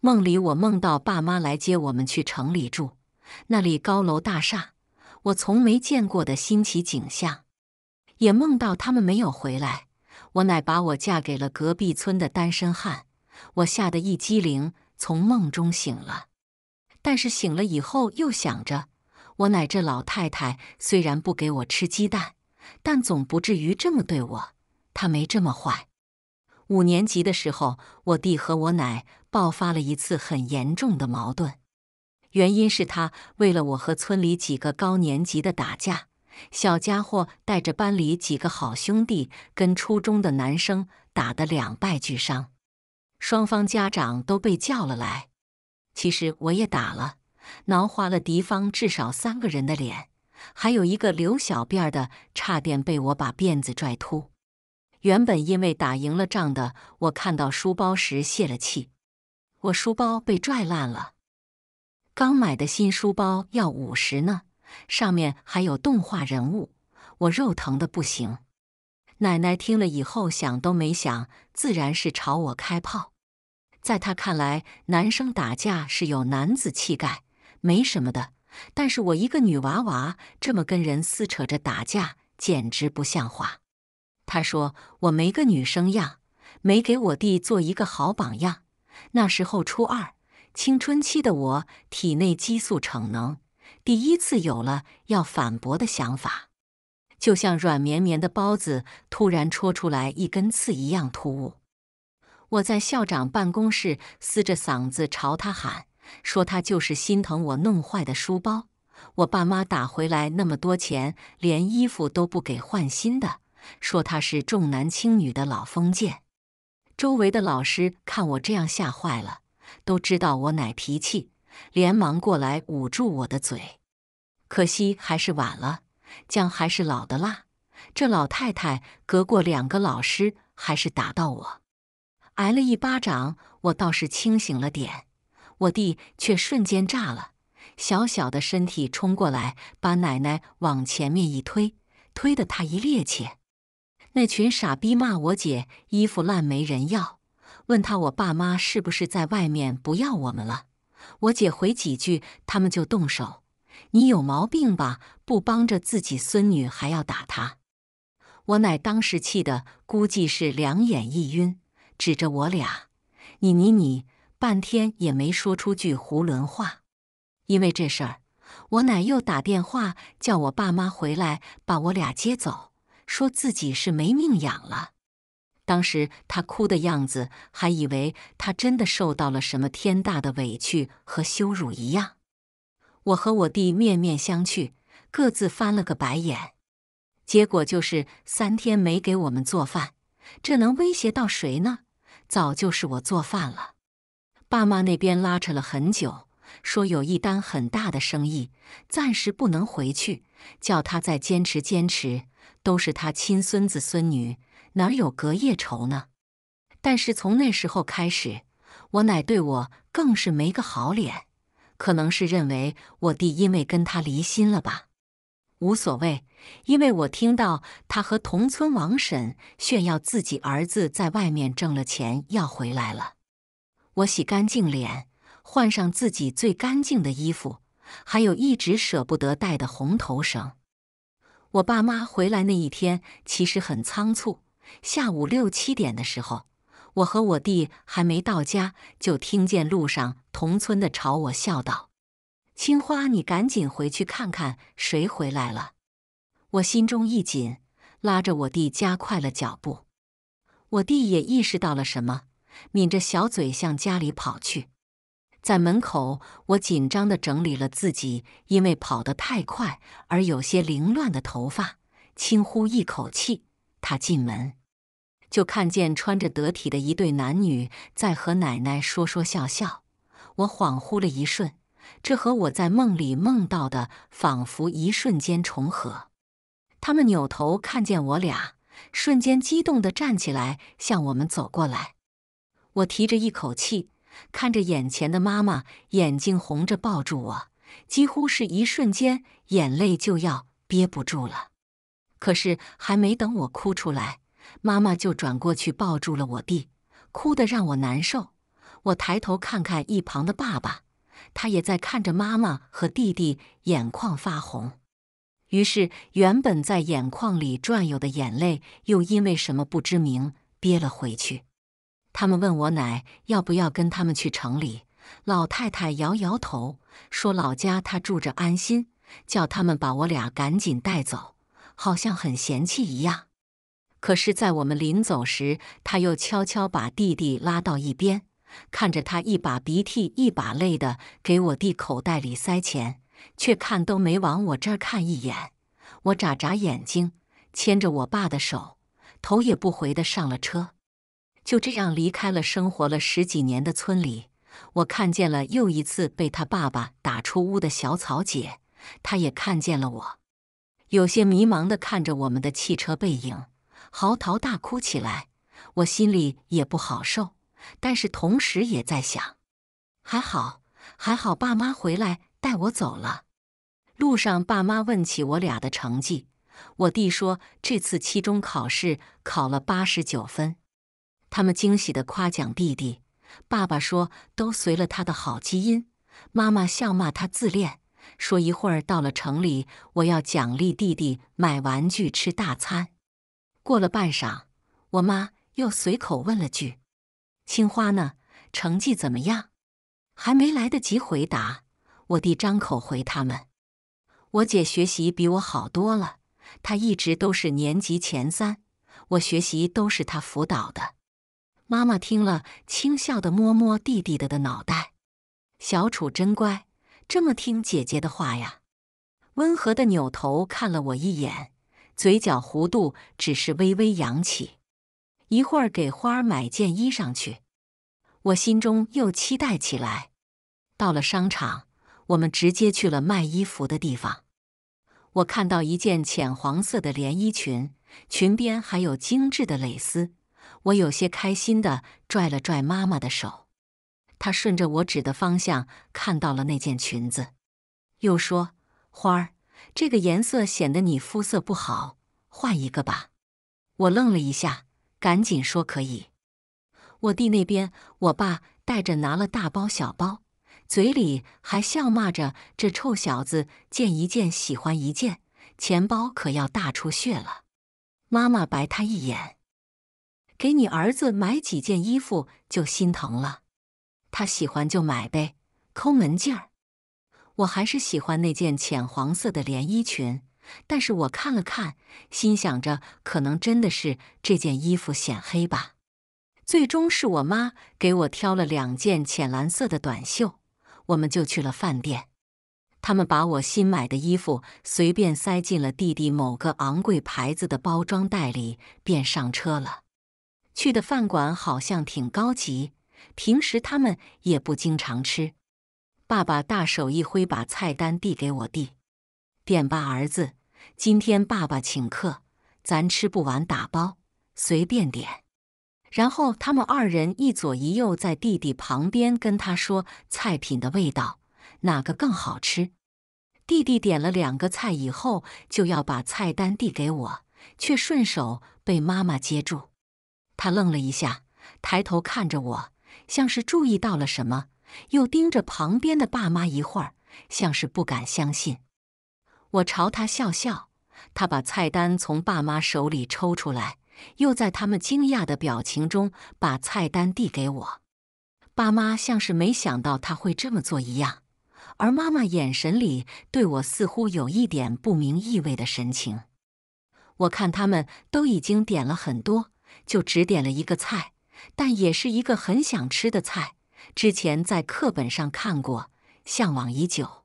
梦里，我梦到爸妈来接我们去城里住。那里高楼大厦，我从没见过的新奇景象，也梦到他们没有回来。我奶把我嫁给了隔壁村的单身汉，我吓得一激灵，从梦中醒了。但是醒了以后又想着，我奶这老太太虽然不给我吃鸡蛋，但总不至于这么对我，她没这么坏。五年级的时候，我弟和我奶爆发了一次很严重的矛盾。原因是他为了我和村里几个高年级的打架，小家伙带着班里几个好兄弟跟初中的男生打得两败俱伤，双方家长都被叫了来。其实我也打了，挠花了敌方至少三个人的脸，还有一个留小辫的差点被我把辫子拽秃。原本因为打赢了仗的我看到书包时泄了气，我书包被拽烂了。刚买的新书包要五十呢，上面还有动画人物，我肉疼的不行。奶奶听了以后想都没想，自然是朝我开炮。在她看来，男生打架是有男子气概，没什么的。但是我一个女娃娃这么跟人撕扯着打架，简直不像话。她说我没个女生样，没给我弟做一个好榜样。那时候初二。青春期的我，体内激素逞能，第一次有了要反驳的想法，就像软绵绵的包子突然戳出来一根刺一样突兀。我在校长办公室撕着嗓子朝他喊，说他就是心疼我弄坏的书包。我爸妈打回来那么多钱，连衣服都不给换新的，说他是重男轻女的老封建。周围的老师看我这样吓坏了。都知道我奶脾气，连忙过来捂住我的嘴。可惜还是晚了，姜还是老的辣。这老太太隔过两个老师，还是打到我，挨了一巴掌，我倒是清醒了点。我弟却瞬间炸了，小小的身体冲过来，把奶奶往前面一推，推得她一趔趄。那群傻逼骂我姐衣服烂，没人要。问他我爸妈是不是在外面不要我们了？我姐回几句，他们就动手。你有毛病吧？不帮着自己孙女，还要打她？我奶当时气的估计是两眼一晕，指着我俩：“你你你！”半天也没说出句囫囵话。因为这事儿，我奶又打电话叫我爸妈回来，把我俩接走，说自己是没命养了。当时他哭的样子，还以为他真的受到了什么天大的委屈和羞辱一样。我和我弟面面相觑，各自翻了个白眼。结果就是三天没给我们做饭，这能威胁到谁呢？早就是我做饭了。爸妈那边拉扯了很久，说有一单很大的生意，暂时不能回去，叫他再坚持坚持。都是他亲孙子孙女。哪有隔夜仇呢？但是从那时候开始，我奶对我更是没个好脸，可能是认为我弟因为跟他离心了吧。无所谓，因为我听到他和同村王婶炫耀自己儿子在外面挣了钱要回来了。我洗干净脸，换上自己最干净的衣服，还有一直舍不得戴的红头绳。我爸妈回来那一天其实很仓促。下午六七点的时候，我和我弟还没到家，就听见路上同村的朝我笑道：“青花，你赶紧回去看看谁回来了。”我心中一紧，拉着我弟加快了脚步。我弟也意识到了什么，抿着小嘴向家里跑去。在门口，我紧张的整理了自己因为跑得太快而有些凌乱的头发，轻呼一口气。他进门。就看见穿着得体的一对男女在和奶奶说说笑笑，我恍惚了一瞬，这和我在梦里梦到的仿佛一瞬间重合。他们扭头看见我俩，瞬间激动的站起来向我们走过来。我提着一口气，看着眼前的妈妈，眼睛红着抱住我，几乎是一瞬间，眼泪就要憋不住了。可是还没等我哭出来。妈妈就转过去抱住了我弟，哭得让我难受。我抬头看看一旁的爸爸，他也在看着妈妈和弟弟，眼眶发红。于是，原本在眼眶里转悠的眼泪，又因为什么不知名憋了回去。他们问我奶要不要跟他们去城里，老太太摇摇头，说老家她住着安心，叫他们把我俩赶紧带走，好像很嫌弃一样。可是，在我们临走时，他又悄悄把弟弟拉到一边，看着他一把鼻涕一把泪的给我弟口袋里塞钱，却看都没往我这儿看一眼。我眨眨眼睛，牵着我爸的手，头也不回的上了车，就这样离开了生活了十几年的村里。我看见了又一次被他爸爸打出屋的小草姐，他也看见了我，有些迷茫的看着我们的汽车背影。嚎啕大哭起来，我心里也不好受，但是同时也在想，还好，还好，爸妈回来带我走了。路上，爸妈问起我俩的成绩，我弟说这次期中考试考了八十九分，他们惊喜的夸奖弟弟。爸爸说都随了他的好基因，妈妈笑骂他自恋，说一会儿到了城里，我要奖励弟弟买玩具、吃大餐。过了半晌，我妈又随口问了句：“青花呢？成绩怎么样？”还没来得及回答，我弟张口回他们：“我姐学习比我好多了，她一直都是年级前三。我学习都是她辅导的。”妈妈听了，轻笑的摸摸弟弟的的脑袋：“小楚真乖，这么听姐姐的话呀？”温和的扭头看了我一眼。嘴角弧度只是微微扬起，一会儿给花儿买件衣裳去。我心中又期待起来。到了商场，我们直接去了卖衣服的地方。我看到一件浅黄色的连衣裙，裙边还有精致的蕾丝。我有些开心的拽了拽妈妈的手，她顺着我指的方向看到了那件裙子，又说：“花儿。”这个颜色显得你肤色不好，换一个吧。我愣了一下，赶紧说可以。我弟那边，我爸带着拿了大包小包，嘴里还笑骂着：“这臭小子，见一件喜欢一件，钱包可要大出血了。”妈妈白他一眼：“给你儿子买几件衣服就心疼了，他喜欢就买呗，抠门劲儿。”我还是喜欢那件浅黄色的连衣裙，但是我看了看，心想着可能真的是这件衣服显黑吧。最终是我妈给我挑了两件浅蓝色的短袖，我们就去了饭店。他们把我新买的衣服随便塞进了弟弟某个昂贵牌子的包装袋里，便上车了。去的饭馆好像挺高级，平时他们也不经常吃。爸爸大手一挥，把菜单递给我弟，点吧，儿子，今天爸爸请客，咱吃不完打包，随便点。然后他们二人一左一右在弟弟旁边跟他说菜品的味道，哪个更好吃。弟弟点了两个菜以后，就要把菜单递给我，却顺手被妈妈接住。他愣了一下，抬头看着我，像是注意到了什么。又盯着旁边的爸妈一会儿，像是不敢相信。我朝他笑笑，他把菜单从爸妈手里抽出来，又在他们惊讶的表情中把菜单递给我。爸妈像是没想到他会这么做一样，而妈妈眼神里对我似乎有一点不明意味的神情。我看他们都已经点了很多，就只点了一个菜，但也是一个很想吃的菜。之前在课本上看过，向往已久。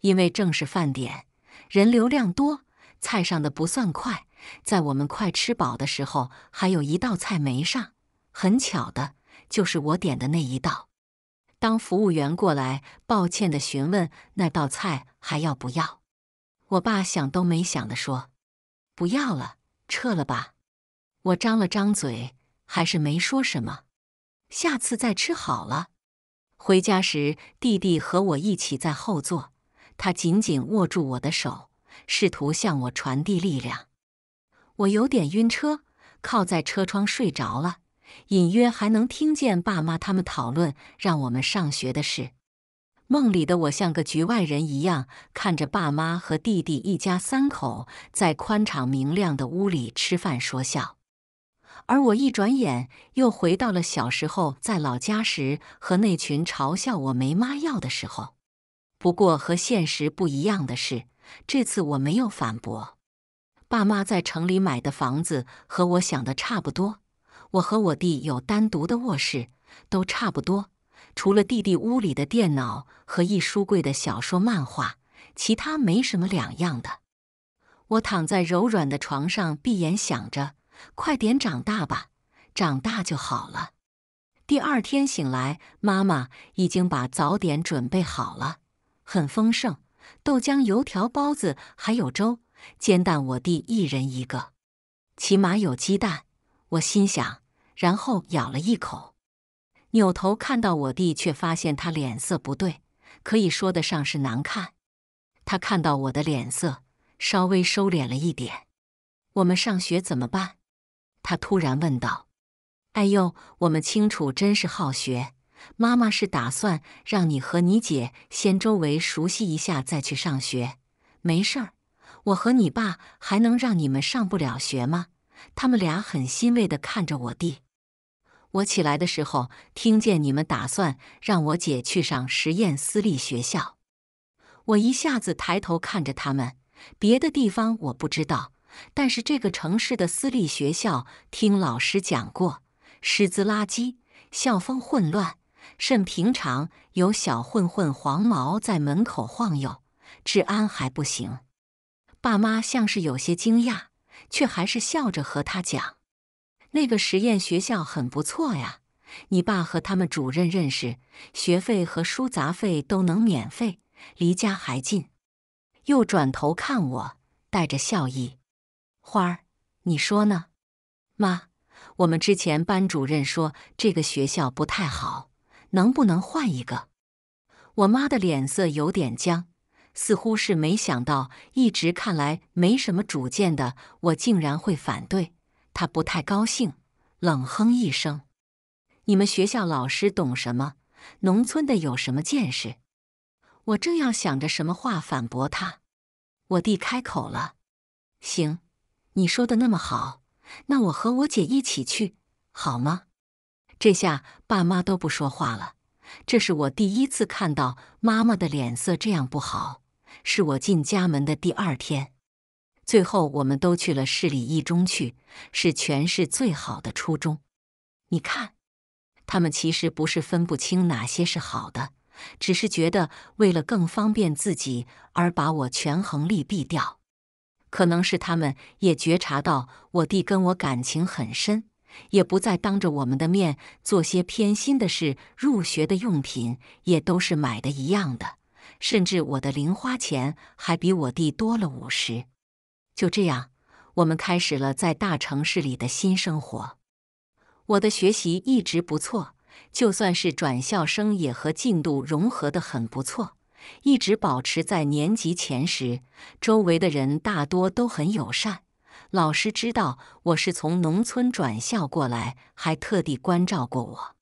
因为正是饭点，人流量多，菜上的不算快。在我们快吃饱的时候，还有一道菜没上，很巧的就是我点的那一道。当服务员过来，抱歉的询问那道菜还要不要？我爸想都没想的说：“不要了，撤了吧。”我张了张嘴，还是没说什么。下次再吃好了。回家时，弟弟和我一起在后座，他紧紧握住我的手，试图向我传递力量。我有点晕车，靠在车窗睡着了，隐约还能听见爸妈他们讨论让我们上学的事。梦里的我像个局外人一样，看着爸妈和弟弟一家三口在宽敞明亮的屋里吃饭说笑。而我一转眼又回到了小时候在老家时和那群嘲笑我没妈要的时候。不过和现实不一样的是，这次我没有反驳。爸妈在城里买的房子和我想的差不多，我和我弟有单独的卧室，都差不多。除了弟弟屋里的电脑和一书柜的小说漫画，其他没什么两样的。我躺在柔软的床上，闭眼想着。快点长大吧，长大就好了。第二天醒来，妈妈已经把早点准备好了，很丰盛：豆浆、油条、包子，还有粥、煎蛋。我弟一人一个，起码有鸡蛋。我心想，然后咬了一口，扭头看到我弟，却发现他脸色不对，可以说得上是难看。他看到我的脸色，稍微收敛了一点。我们上学怎么办？他突然问道：“哎呦，我们清楚，真是好学。妈妈是打算让你和你姐先周围熟悉一下，再去上学。没事儿，我和你爸还能让你们上不了学吗？”他们俩很欣慰的看着我弟。我起来的时候，听见你们打算让我姐去上实验私立学校。我一下子抬头看着他们，别的地方我不知道。但是这个城市的私立学校，听老师讲过，师资垃圾，校风混乱，甚平常有小混混黄毛在门口晃悠，治安还不行。爸妈像是有些惊讶，却还是笑着和他讲：“那个实验学校很不错呀，你爸和他们主任认识，学费和书杂费都能免费，离家还近。”又转头看我，带着笑意。花儿，你说呢？妈，我们之前班主任说这个学校不太好，能不能换一个？我妈的脸色有点僵，似乎是没想到一直看来没什么主见的我竟然会反对。她不太高兴，冷哼一声：“你们学校老师懂什么？农村的有什么见识？”我正要想着什么话反驳他，我弟开口了：“行。”你说的那么好，那我和我姐一起去好吗？这下爸妈都不说话了。这是我第一次看到妈妈的脸色这样不好，是我进家门的第二天。最后，我们都去了市里一中去，是全市最好的初中。你看，他们其实不是分不清哪些是好的，只是觉得为了更方便自己而把我权衡利弊掉。可能是他们也觉察到我弟跟我感情很深，也不再当着我们的面做些偏心的事。入学的用品也都是买的一样的，甚至我的零花钱还比我弟多了五十。就这样，我们开始了在大城市里的新生活。我的学习一直不错，就算是转校生，也和进度融合的很不错。一直保持在年级前十，周围的人大多都很友善。老师知道我是从农村转校过来，还特地关照过我。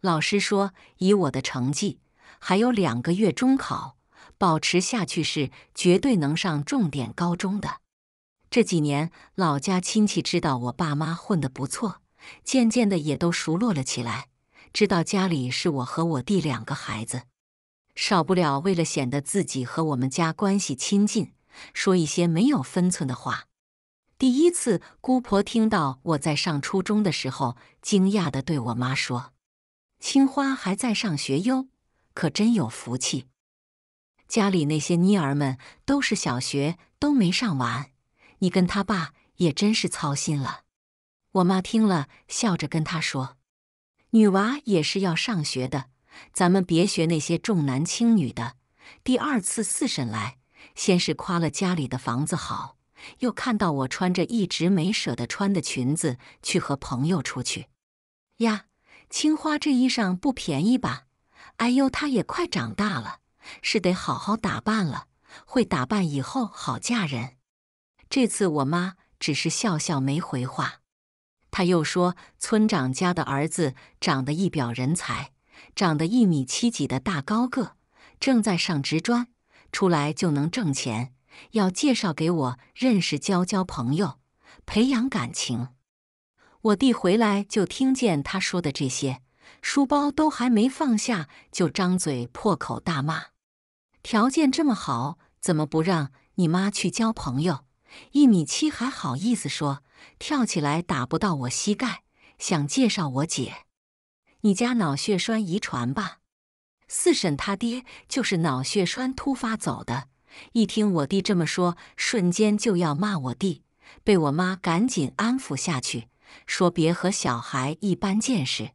老师说，以我的成绩，还有两个月中考，保持下去是绝对能上重点高中的。这几年，老家亲戚知道我爸妈混得不错，渐渐的也都熟络了起来，知道家里是我和我弟两个孩子。少不了为了显得自己和我们家关系亲近，说一些没有分寸的话。第一次姑婆听到我在上初中的时候，惊讶地对我妈说：“青花还在上学哟，可真有福气。家里那些妮儿们都是小学都没上完，你跟他爸也真是操心了。”我妈听了笑着跟她说：“女娃也是要上学的。”咱们别学那些重男轻女的。第二次四婶来，先是夸了家里的房子好，又看到我穿着一直没舍得穿的裙子去和朋友出去。呀，青花这衣裳不便宜吧？哎呦，她也快长大了，是得好好打扮了。会打扮以后好嫁人。这次我妈只是笑笑没回话。她又说，村长家的儿子长得一表人才。长得一米七几的大高个，正在上职专，出来就能挣钱，要介绍给我认识交交朋友，培养感情。我弟回来就听见他说的这些，书包都还没放下，就张嘴破口大骂：“条件这么好，怎么不让你妈去交朋友？一米七还好意思说，跳起来打不到我膝盖，想介绍我姐。”你家脑血栓遗传吧，四婶他爹就是脑血栓突发走的。一听我弟这么说，瞬间就要骂我弟，被我妈赶紧安抚下去，说别和小孩一般见识。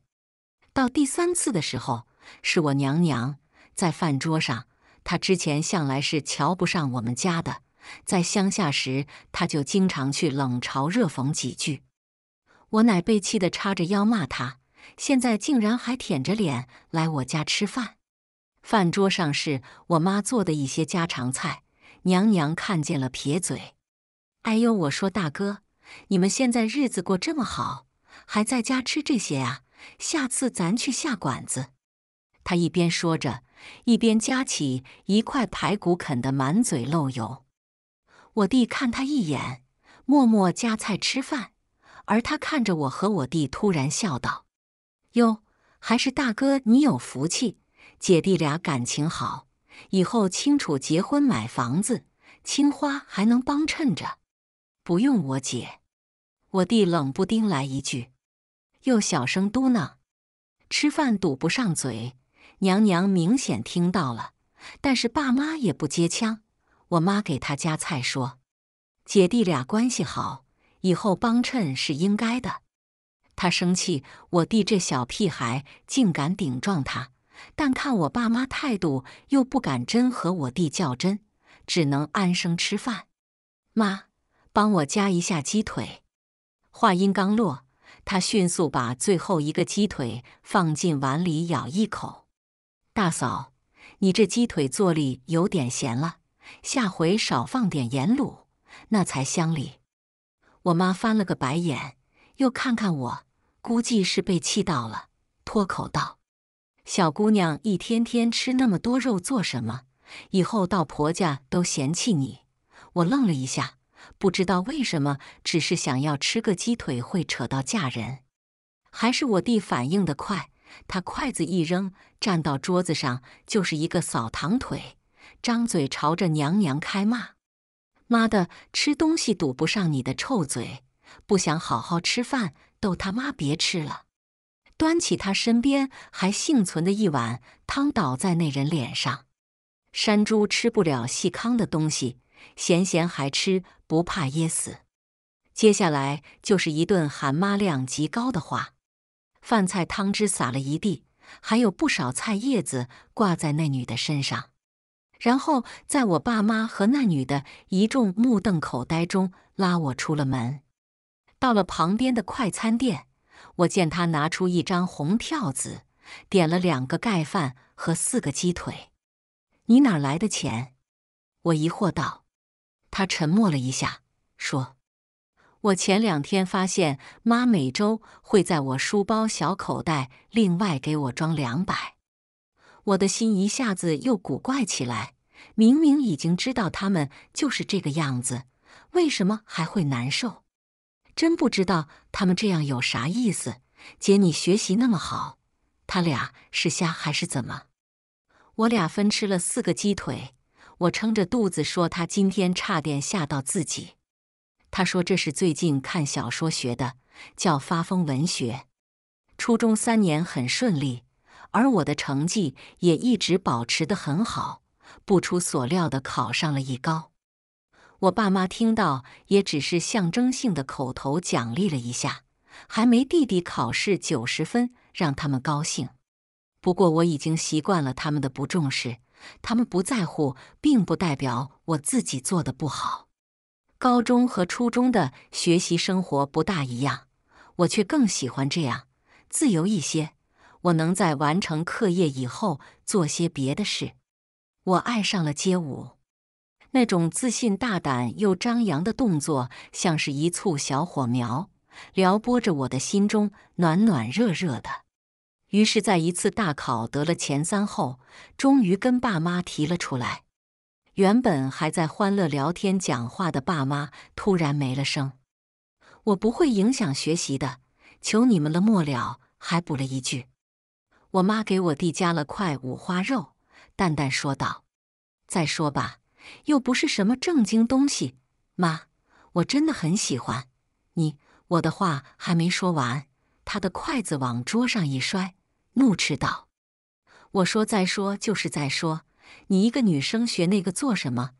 到第三次的时候，是我娘娘在饭桌上，她之前向来是瞧不上我们家的，在乡下时，她就经常去冷嘲热讽几句。我奶被气得叉着腰骂她。现在竟然还舔着脸来我家吃饭。饭桌上是我妈做的一些家常菜。娘娘看见了撇嘴：“哎呦，我说大哥，你们现在日子过这么好，还在家吃这些啊？下次咱去下馆子。”他一边说着，一边夹起一块排骨，啃得满嘴漏油。我弟看他一眼，默默夹菜吃饭。而他看着我和我弟，突然笑道。哟，还是大哥你有福气，姐弟俩感情好，以后清楚结婚买房子，青花还能帮衬着，不用我姐。我弟冷不丁来一句，又小声嘟囔：“吃饭堵不上嘴。”娘娘明显听到了，但是爸妈也不接腔。我妈给他夹菜说：“姐弟俩关系好，以后帮衬是应该的。”他生气，我弟这小屁孩竟敢顶撞他，但看我爸妈态度又不敢真和我弟较真，只能安生吃饭。妈，帮我夹一下鸡腿。话音刚落，他迅速把最后一个鸡腿放进碗里，咬一口。大嫂，你这鸡腿做里有点咸了，下回少放点盐卤，那才香里。我妈翻了个白眼。又看看我，估计是被气到了，脱口道：“小姑娘，一天天吃那么多肉做什么？以后到婆家都嫌弃你。”我愣了一下，不知道为什么，只是想要吃个鸡腿会扯到嫁人。还是我弟反应的快，他筷子一扔，站到桌子上就是一个扫堂腿，张嘴朝着娘娘开骂：“妈的，吃东西堵不上你的臭嘴！”不想好好吃饭，都他妈别吃了！端起他身边还幸存的一碗汤，倒在那人脸上。山猪吃不了细糠的东西，咸咸还吃，不怕噎死。接下来就是一顿含妈量极高的话，饭菜汤汁洒了一地，还有不少菜叶子挂在那女的身上。然后在我爸妈和那女的一众目瞪口呆中，拉我出了门。到了旁边的快餐店，我见他拿出一张红票子，点了两个盖饭和四个鸡腿。你哪来的钱？我疑惑道。他沉默了一下，说：“我前两天发现妈每周会在我书包小口袋另外给我装两百。”我的心一下子又古怪起来。明明已经知道他们就是这个样子，为什么还会难受？真不知道他们这样有啥意思？姐，你学习那么好，他俩是瞎还是怎么？我俩分吃了四个鸡腿，我撑着肚子说他今天差点吓到自己。他说这是最近看小说学的，叫发疯文学。初中三年很顺利，而我的成绩也一直保持的很好，不出所料的考上了一高。我爸妈听到也只是象征性的口头奖励了一下，还没弟弟考试九十分让他们高兴。不过我已经习惯了他们的不重视，他们不在乎，并不代表我自己做的不好。高中和初中的学习生活不大一样，我却更喜欢这样自由一些。我能在完成课业以后做些别的事，我爱上了街舞。那种自信、大胆又张扬的动作，像是一簇小火苗，撩拨着我的心中，暖暖热热的。于是，在一次大考得了前三后，终于跟爸妈提了出来。原本还在欢乐聊天、讲话的爸妈，突然没了声。我不会影响学习的，求你们了。末了，还补了一句：“我妈给我弟加了块五花肉，淡淡说道：‘再说吧。’”又不是什么正经东西，妈，我真的很喜欢你。我的话还没说完，他的筷子往桌上一摔，怒斥道：“我说再说就是在说，你一个女生学那个做什么？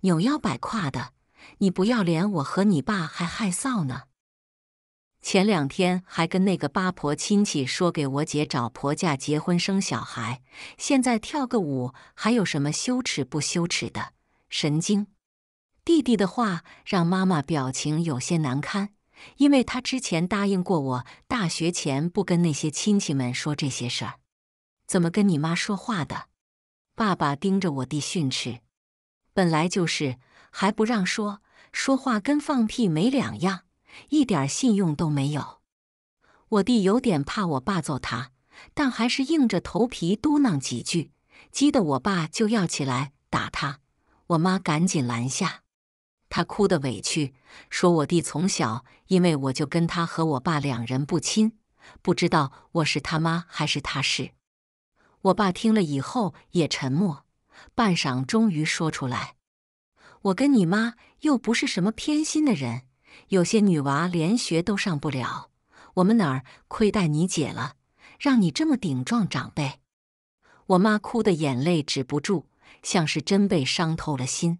扭腰摆胯的，你不要脸，我和你爸还害臊呢。前两天还跟那个八婆亲戚说给我姐找婆家结婚生小孩，现在跳个舞还有什么羞耻不羞耻的？”神经，弟弟的话让妈妈表情有些难堪，因为他之前答应过我，大学前不跟那些亲戚们说这些事儿。怎么跟你妈说话的？爸爸盯着我弟训斥：“本来就是，还不让说，说话跟放屁没两样，一点信用都没有。”我弟有点怕我爸揍他，但还是硬着头皮嘟囔几句，激得我爸就要起来打他。我妈赶紧拦下，她哭得委屈，说我弟从小因为我就跟他和我爸两人不亲，不知道我是他妈还是他是。我爸听了以后也沉默，半晌终于说出来：“我跟你妈又不是什么偏心的人，有些女娃连学都上不了，我们哪儿亏待你姐了，让你这么顶撞长辈？”我妈哭的眼泪止不住。像是真被伤透了心，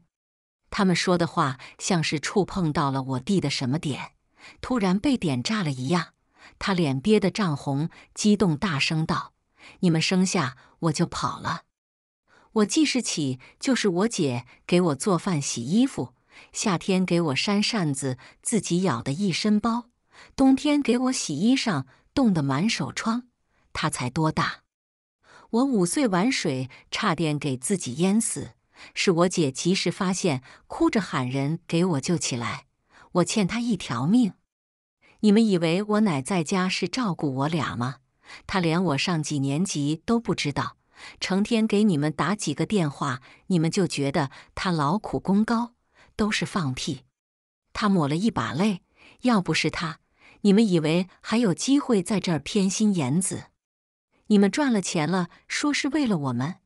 他们说的话像是触碰到了我弟的什么点，突然被点炸了一样。他脸憋得涨红，激动大声道：“你们生下我就跑了，我记事起就是我姐给我做饭、洗衣服，夏天给我扇扇子，自己咬的一身包；冬天给我洗衣裳，冻得满手疮。他才多大？”我五岁玩水，差点给自己淹死，是我姐及时发现，哭着喊人给我救起来，我欠她一条命。你们以为我奶在家是照顾我俩吗？她连我上几年级都不知道，成天给你们打几个电话，你们就觉得她劳苦功高，都是放屁。她抹了一把泪，要不是她，你们以为还有机会在这儿偏心言子？你们赚了钱了，说是为了我们，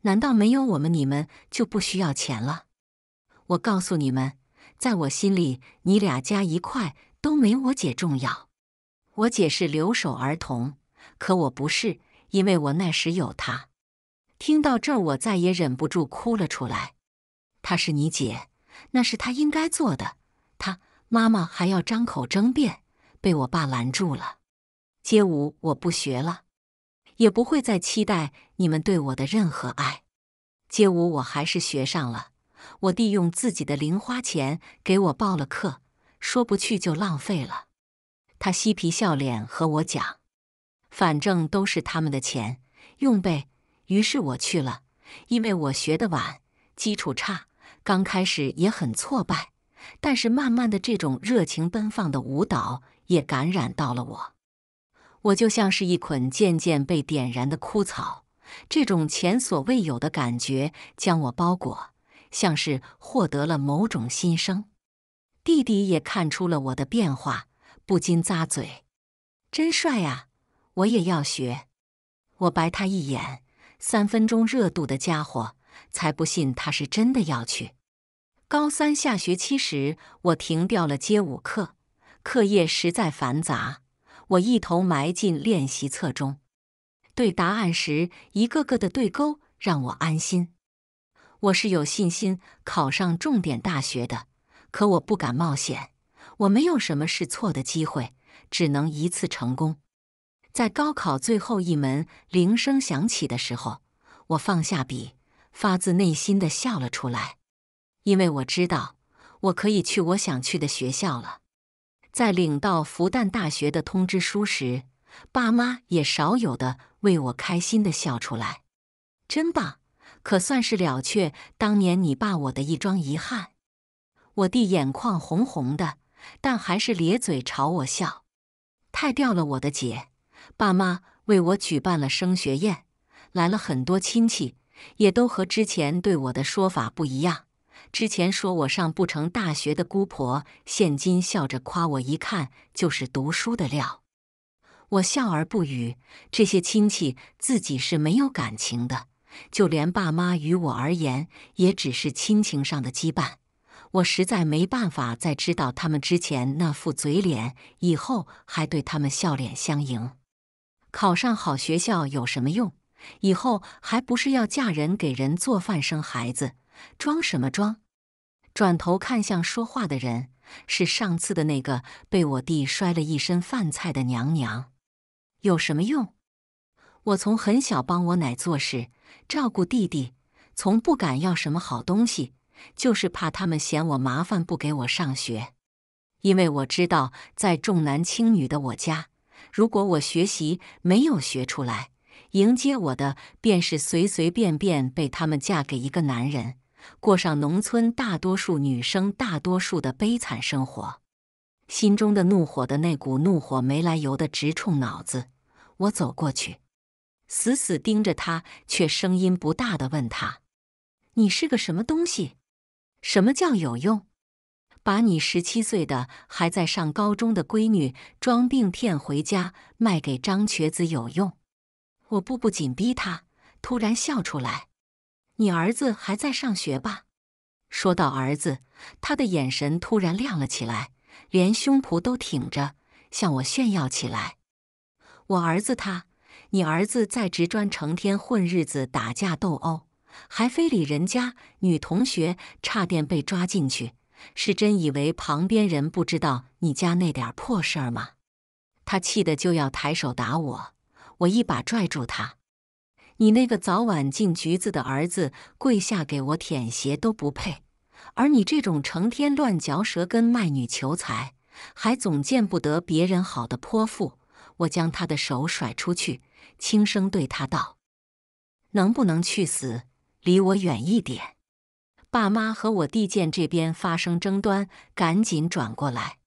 难道没有我们，你们就不需要钱了？我告诉你们，在我心里，你俩加一块都没我姐重要。我姐是留守儿童，可我不是，因为我那时有她。听到这儿，我再也忍不住哭了出来。她是你姐，那是她应该做的。她妈妈还要张口争辩，被我爸拦住了。街舞我不学了。也不会再期待你们对我的任何爱。街舞我还是学上了，我弟用自己的零花钱给我报了课，说不去就浪费了。他嬉皮笑脸和我讲，反正都是他们的钱，用呗。于是我去了，因为我学的晚，基础差，刚开始也很挫败，但是慢慢的，这种热情奔放的舞蹈也感染到了我。我就像是一捆渐渐被点燃的枯草，这种前所未有的感觉将我包裹，像是获得了某种新生。弟弟也看出了我的变化，不禁咂嘴：“真帅呀，我也要学。”我白他一眼，三分钟热度的家伙，才不信他是真的要去。高三下学期时，我停掉了街舞课，课业实在繁杂。我一头埋进练习册中，对答案时一个个的对勾让我安心。我是有信心考上重点大学的，可我不敢冒险。我没有什么试错的机会，只能一次成功。在高考最后一门铃声响起的时候，我放下笔，发自内心的笑了出来，因为我知道我可以去我想去的学校了。在领到复旦大学的通知书时，爸妈也少有的为我开心的笑出来，真棒，可算是了却当年你爸我的一桩遗憾。我弟眼眶红红的，但还是咧嘴朝我笑，太吊了我的姐。爸妈为我举办了升学宴，来了很多亲戚，也都和之前对我的说法不一样。之前说我上不成大学的姑婆，现今笑着夸我，一看就是读书的料。我笑而不语。这些亲戚自己是没有感情的，就连爸妈于我而言，也只是亲情上的羁绊。我实在没办法，再知道他们之前那副嘴脸以后，还对他们笑脸相迎。考上好学校有什么用？以后还不是要嫁人，给人做饭、生孩子？装什么装？转头看向说话的人，是上次的那个被我弟摔了一身饭菜的娘娘。有什么用？我从很小帮我奶做事，照顾弟弟，从不敢要什么好东西，就是怕他们嫌我麻烦不给我上学。因为我知道，在重男轻女的我家，如果我学习没有学出来，迎接我的便是随随便便被他们嫁给一个男人。过上农村大多数女生大多数的悲惨生活，心中的怒火的那股怒火没来由的直冲脑子。我走过去，死死盯着他，却声音不大的问他：“你是个什么东西？什么叫有用？把你十七岁的还在上高中的闺女装病骗回家，卖给张瘸子有用？”我步步紧逼他，突然笑出来。你儿子还在上学吧？说到儿子，他的眼神突然亮了起来，连胸脯都挺着，向我炫耀起来。我儿子他，你儿子在职专成天混日子、打架斗殴，还非礼人家女同学，差点被抓进去。是真以为旁边人不知道你家那点破事儿吗？他气得就要抬手打我，我一把拽住他。你那个早晚进局子的儿子，跪下给我舔鞋都不配。而你这种成天乱嚼舌根、卖女求财，还总见不得别人好的泼妇，我将她的手甩出去，轻声对她道：“能不能去死？离我远一点！”爸妈和我弟见这边发生争端，赶紧转过来。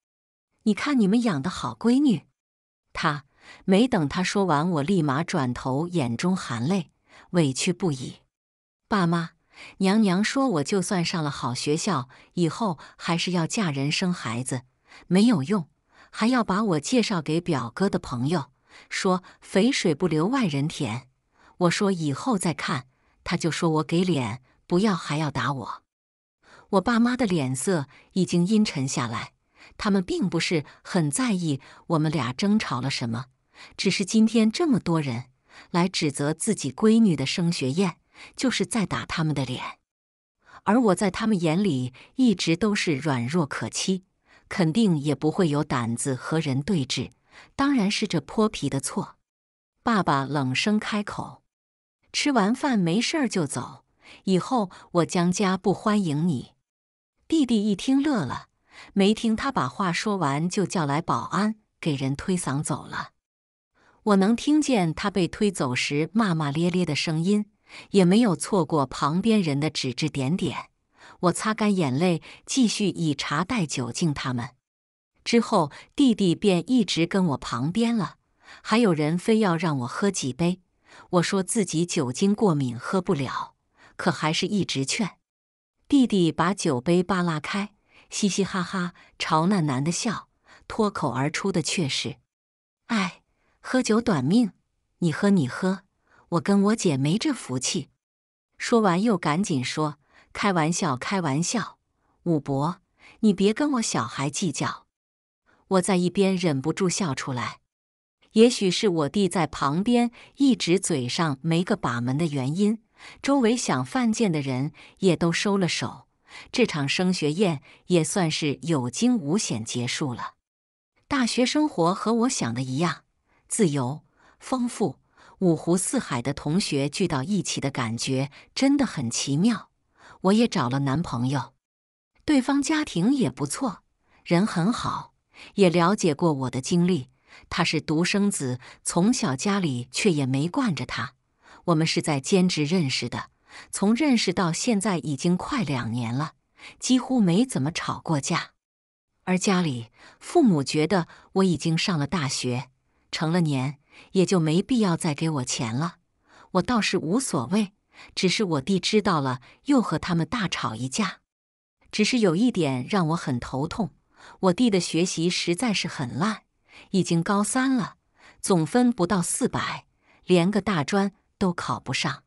你看你们养的好闺女，她。没等他说完，我立马转头，眼中含泪，委屈不已。爸妈、娘娘说，我就算上了好学校，以后还是要嫁人生孩子，没有用，还要把我介绍给表哥的朋友，说肥水不流外人田。我说以后再看，他就说我给脸不要，还要打我。我爸妈的脸色已经阴沉下来。他们并不是很在意我们俩争吵了什么，只是今天这么多人来指责自己闺女的升学宴，就是在打他们的脸。而我在他们眼里一直都是软弱可欺，肯定也不会有胆子和人对峙。当然是这泼皮的错。爸爸冷声开口：“吃完饭没事儿就走，以后我江家不欢迎你。”弟弟一听乐了。没听他把话说完，就叫来保安，给人推搡走了。我能听见他被推走时骂骂咧咧的声音，也没有错过旁边人的指指点点。我擦干眼泪，继续以茶代酒敬他们。之后，弟弟便一直跟我旁边了。还有人非要让我喝几杯，我说自己酒精过敏，喝不了，可还是一直劝弟弟把酒杯扒拉开。嘻嘻哈哈朝那男的笑，脱口而出的却是：“哎，喝酒短命，你喝你喝，我跟我姐没这福气。”说完又赶紧说：“开玩笑，开玩笑，五伯，你别跟我小孩计较。”我在一边忍不住笑出来。也许是我弟在旁边一直嘴上没个把门的原因，周围想犯贱的人也都收了手。这场升学宴也算是有惊无险结束了。大学生活和我想的一样，自由、丰富。五湖四海的同学聚到一起的感觉真的很奇妙。我也找了男朋友，对方家庭也不错，人很好，也了解过我的经历。他是独生子，从小家里却也没惯着他。我们是在兼职认识的。从认识到现在已经快两年了，几乎没怎么吵过架。而家里父母觉得我已经上了大学，成了年，也就没必要再给我钱了。我倒是无所谓，只是我弟知道了又和他们大吵一架。只是有一点让我很头痛，我弟的学习实在是很烂，已经高三了，总分不到四百，连个大专都考不上。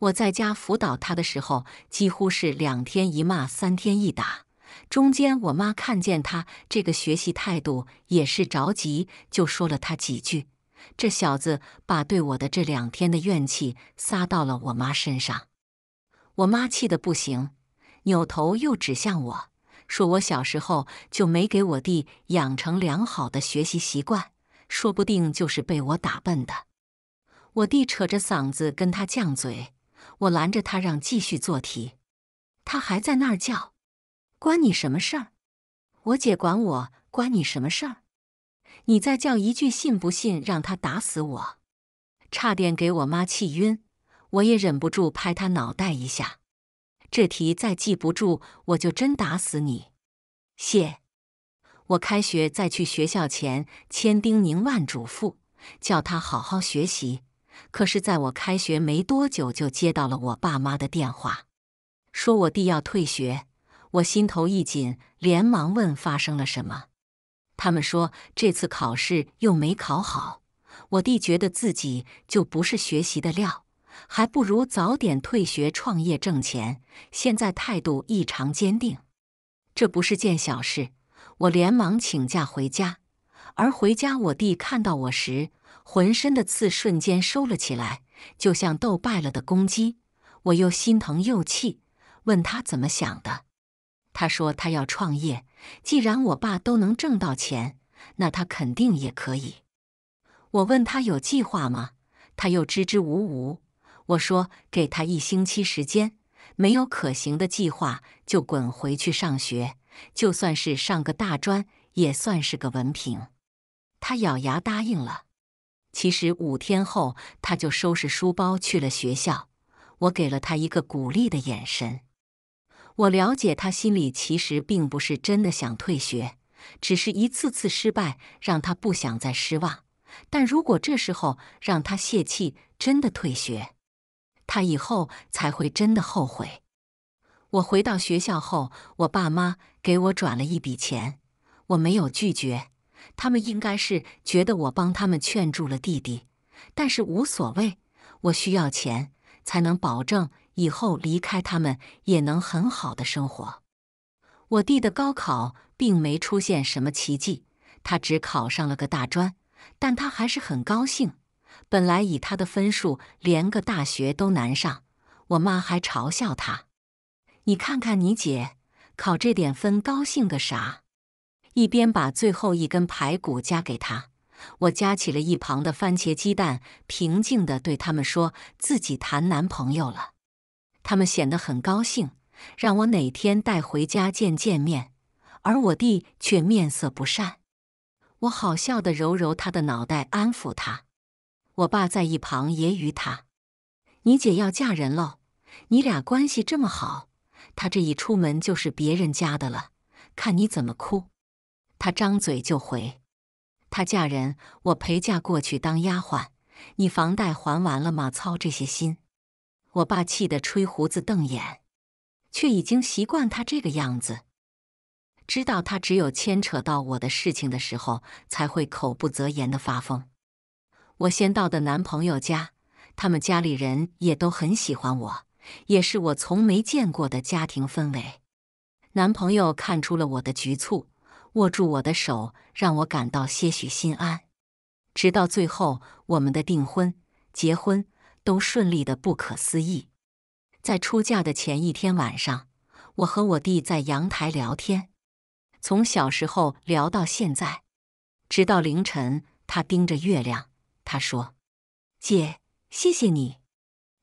我在家辅导他的时候，几乎是两天一骂，三天一打。中间我妈看见他这个学习态度也是着急，就说了他几句。这小子把对我的这两天的怨气撒到了我妈身上，我妈气得不行，扭头又指向我说：“我小时候就没给我弟养成良好的学习习惯，说不定就是被我打笨的。”我弟扯着嗓子跟他犟嘴。我拦着他，让继续做题，他还在那儿叫，关你什么事儿？我姐管我，关你什么事儿？你再叫一句，信不信让他打死我？差点给我妈气晕，我也忍不住拍他脑袋一下。这题再记不住，我就真打死你。谢，我开学再去学校前，千叮咛万嘱咐，叫他好好学习。可是，在我开学没多久，就接到了我爸妈的电话，说我弟要退学。我心头一紧，连忙问发生了什么。他们说这次考试又没考好，我弟觉得自己就不是学习的料，还不如早点退学创业挣钱。现在态度异常坚定，这不是件小事。我连忙请假回家，而回家我弟看到我时。浑身的刺瞬间收了起来，就像斗败了的公鸡。我又心疼又气，问他怎么想的。他说他要创业，既然我爸都能挣到钱，那他肯定也可以。我问他有计划吗？他又支支吾吾。我说给他一星期时间，没有可行的计划就滚回去上学，就算是上个大专，也算是个文凭。他咬牙答应了。其实五天后，他就收拾书包去了学校。我给了他一个鼓励的眼神。我了解他心里其实并不是真的想退学，只是一次次失败让他不想再失望。但如果这时候让他泄气，真的退学，他以后才会真的后悔。我回到学校后，我爸妈给我转了一笔钱，我没有拒绝。他们应该是觉得我帮他们劝住了弟弟，但是无所谓。我需要钱才能保证以后离开他们也能很好的生活。我弟的高考并没出现什么奇迹，他只考上了个大专，但他还是很高兴。本来以他的分数连个大学都难上，我妈还嘲笑他：“你看看你姐考这点分高兴个啥？”一边把最后一根排骨夹给他，我夹起了一旁的番茄鸡蛋，平静的对他们说：“自己谈男朋友了。”他们显得很高兴，让我哪天带回家见见面。而我弟却面色不善，我好笑的揉揉他的脑袋，安抚他。我爸在一旁揶揄他：“你姐要嫁人喽，你俩关系这么好，她这一出门就是别人家的了，看你怎么哭。”他张嘴就回：“她嫁人，我陪嫁过去当丫鬟。你房贷还完了吗？操这些心！”我爸气得吹胡子瞪眼，却已经习惯他这个样子，知道他只有牵扯到我的事情的时候才会口不择言的发疯。我先到的男朋友家，他们家里人也都很喜欢我，也是我从没见过的家庭氛围。男朋友看出了我的局促。握住我的手，让我感到些许心安。直到最后，我们的订婚、结婚都顺利的不可思议。在出嫁的前一天晚上，我和我弟在阳台聊天，从小时候聊到现在，直到凌晨。他盯着月亮，他说：“姐，谢谢你，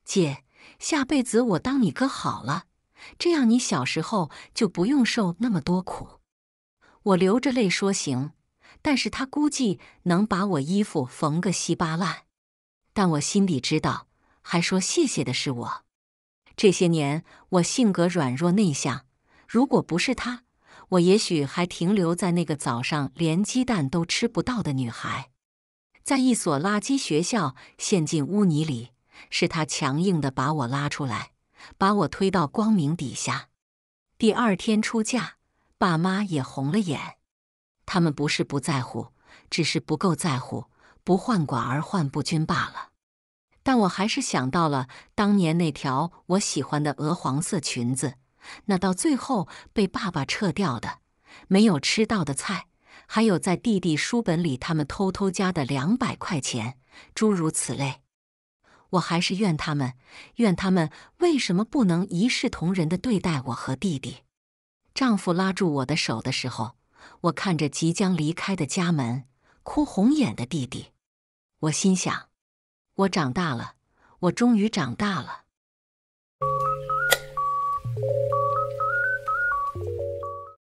姐，下辈子我当你哥好了，这样你小时候就不用受那么多苦。”我流着泪说行，但是他估计能把我衣服缝个稀巴烂。但我心里知道，还说谢谢的是我。这些年，我性格软弱内向，如果不是他，我也许还停留在那个早上连鸡蛋都吃不到的女孩，在一所垃圾学校陷进污泥里，是他强硬的把我拉出来，把我推到光明底下。第二天出嫁。爸妈也红了眼，他们不是不在乎，只是不够在乎，不患寡而患不均罢了。但我还是想到了当年那条我喜欢的鹅黄色裙子，那到最后被爸爸撤掉的，没有吃到的菜，还有在弟弟书本里他们偷偷加的两百块钱，诸如此类。我还是怨他们，怨他们为什么不能一视同仁的对待我和弟弟。丈夫拉住我的手的时候，我看着即将离开的家门，哭红眼的弟弟，我心想：我长大了，我终于长大了。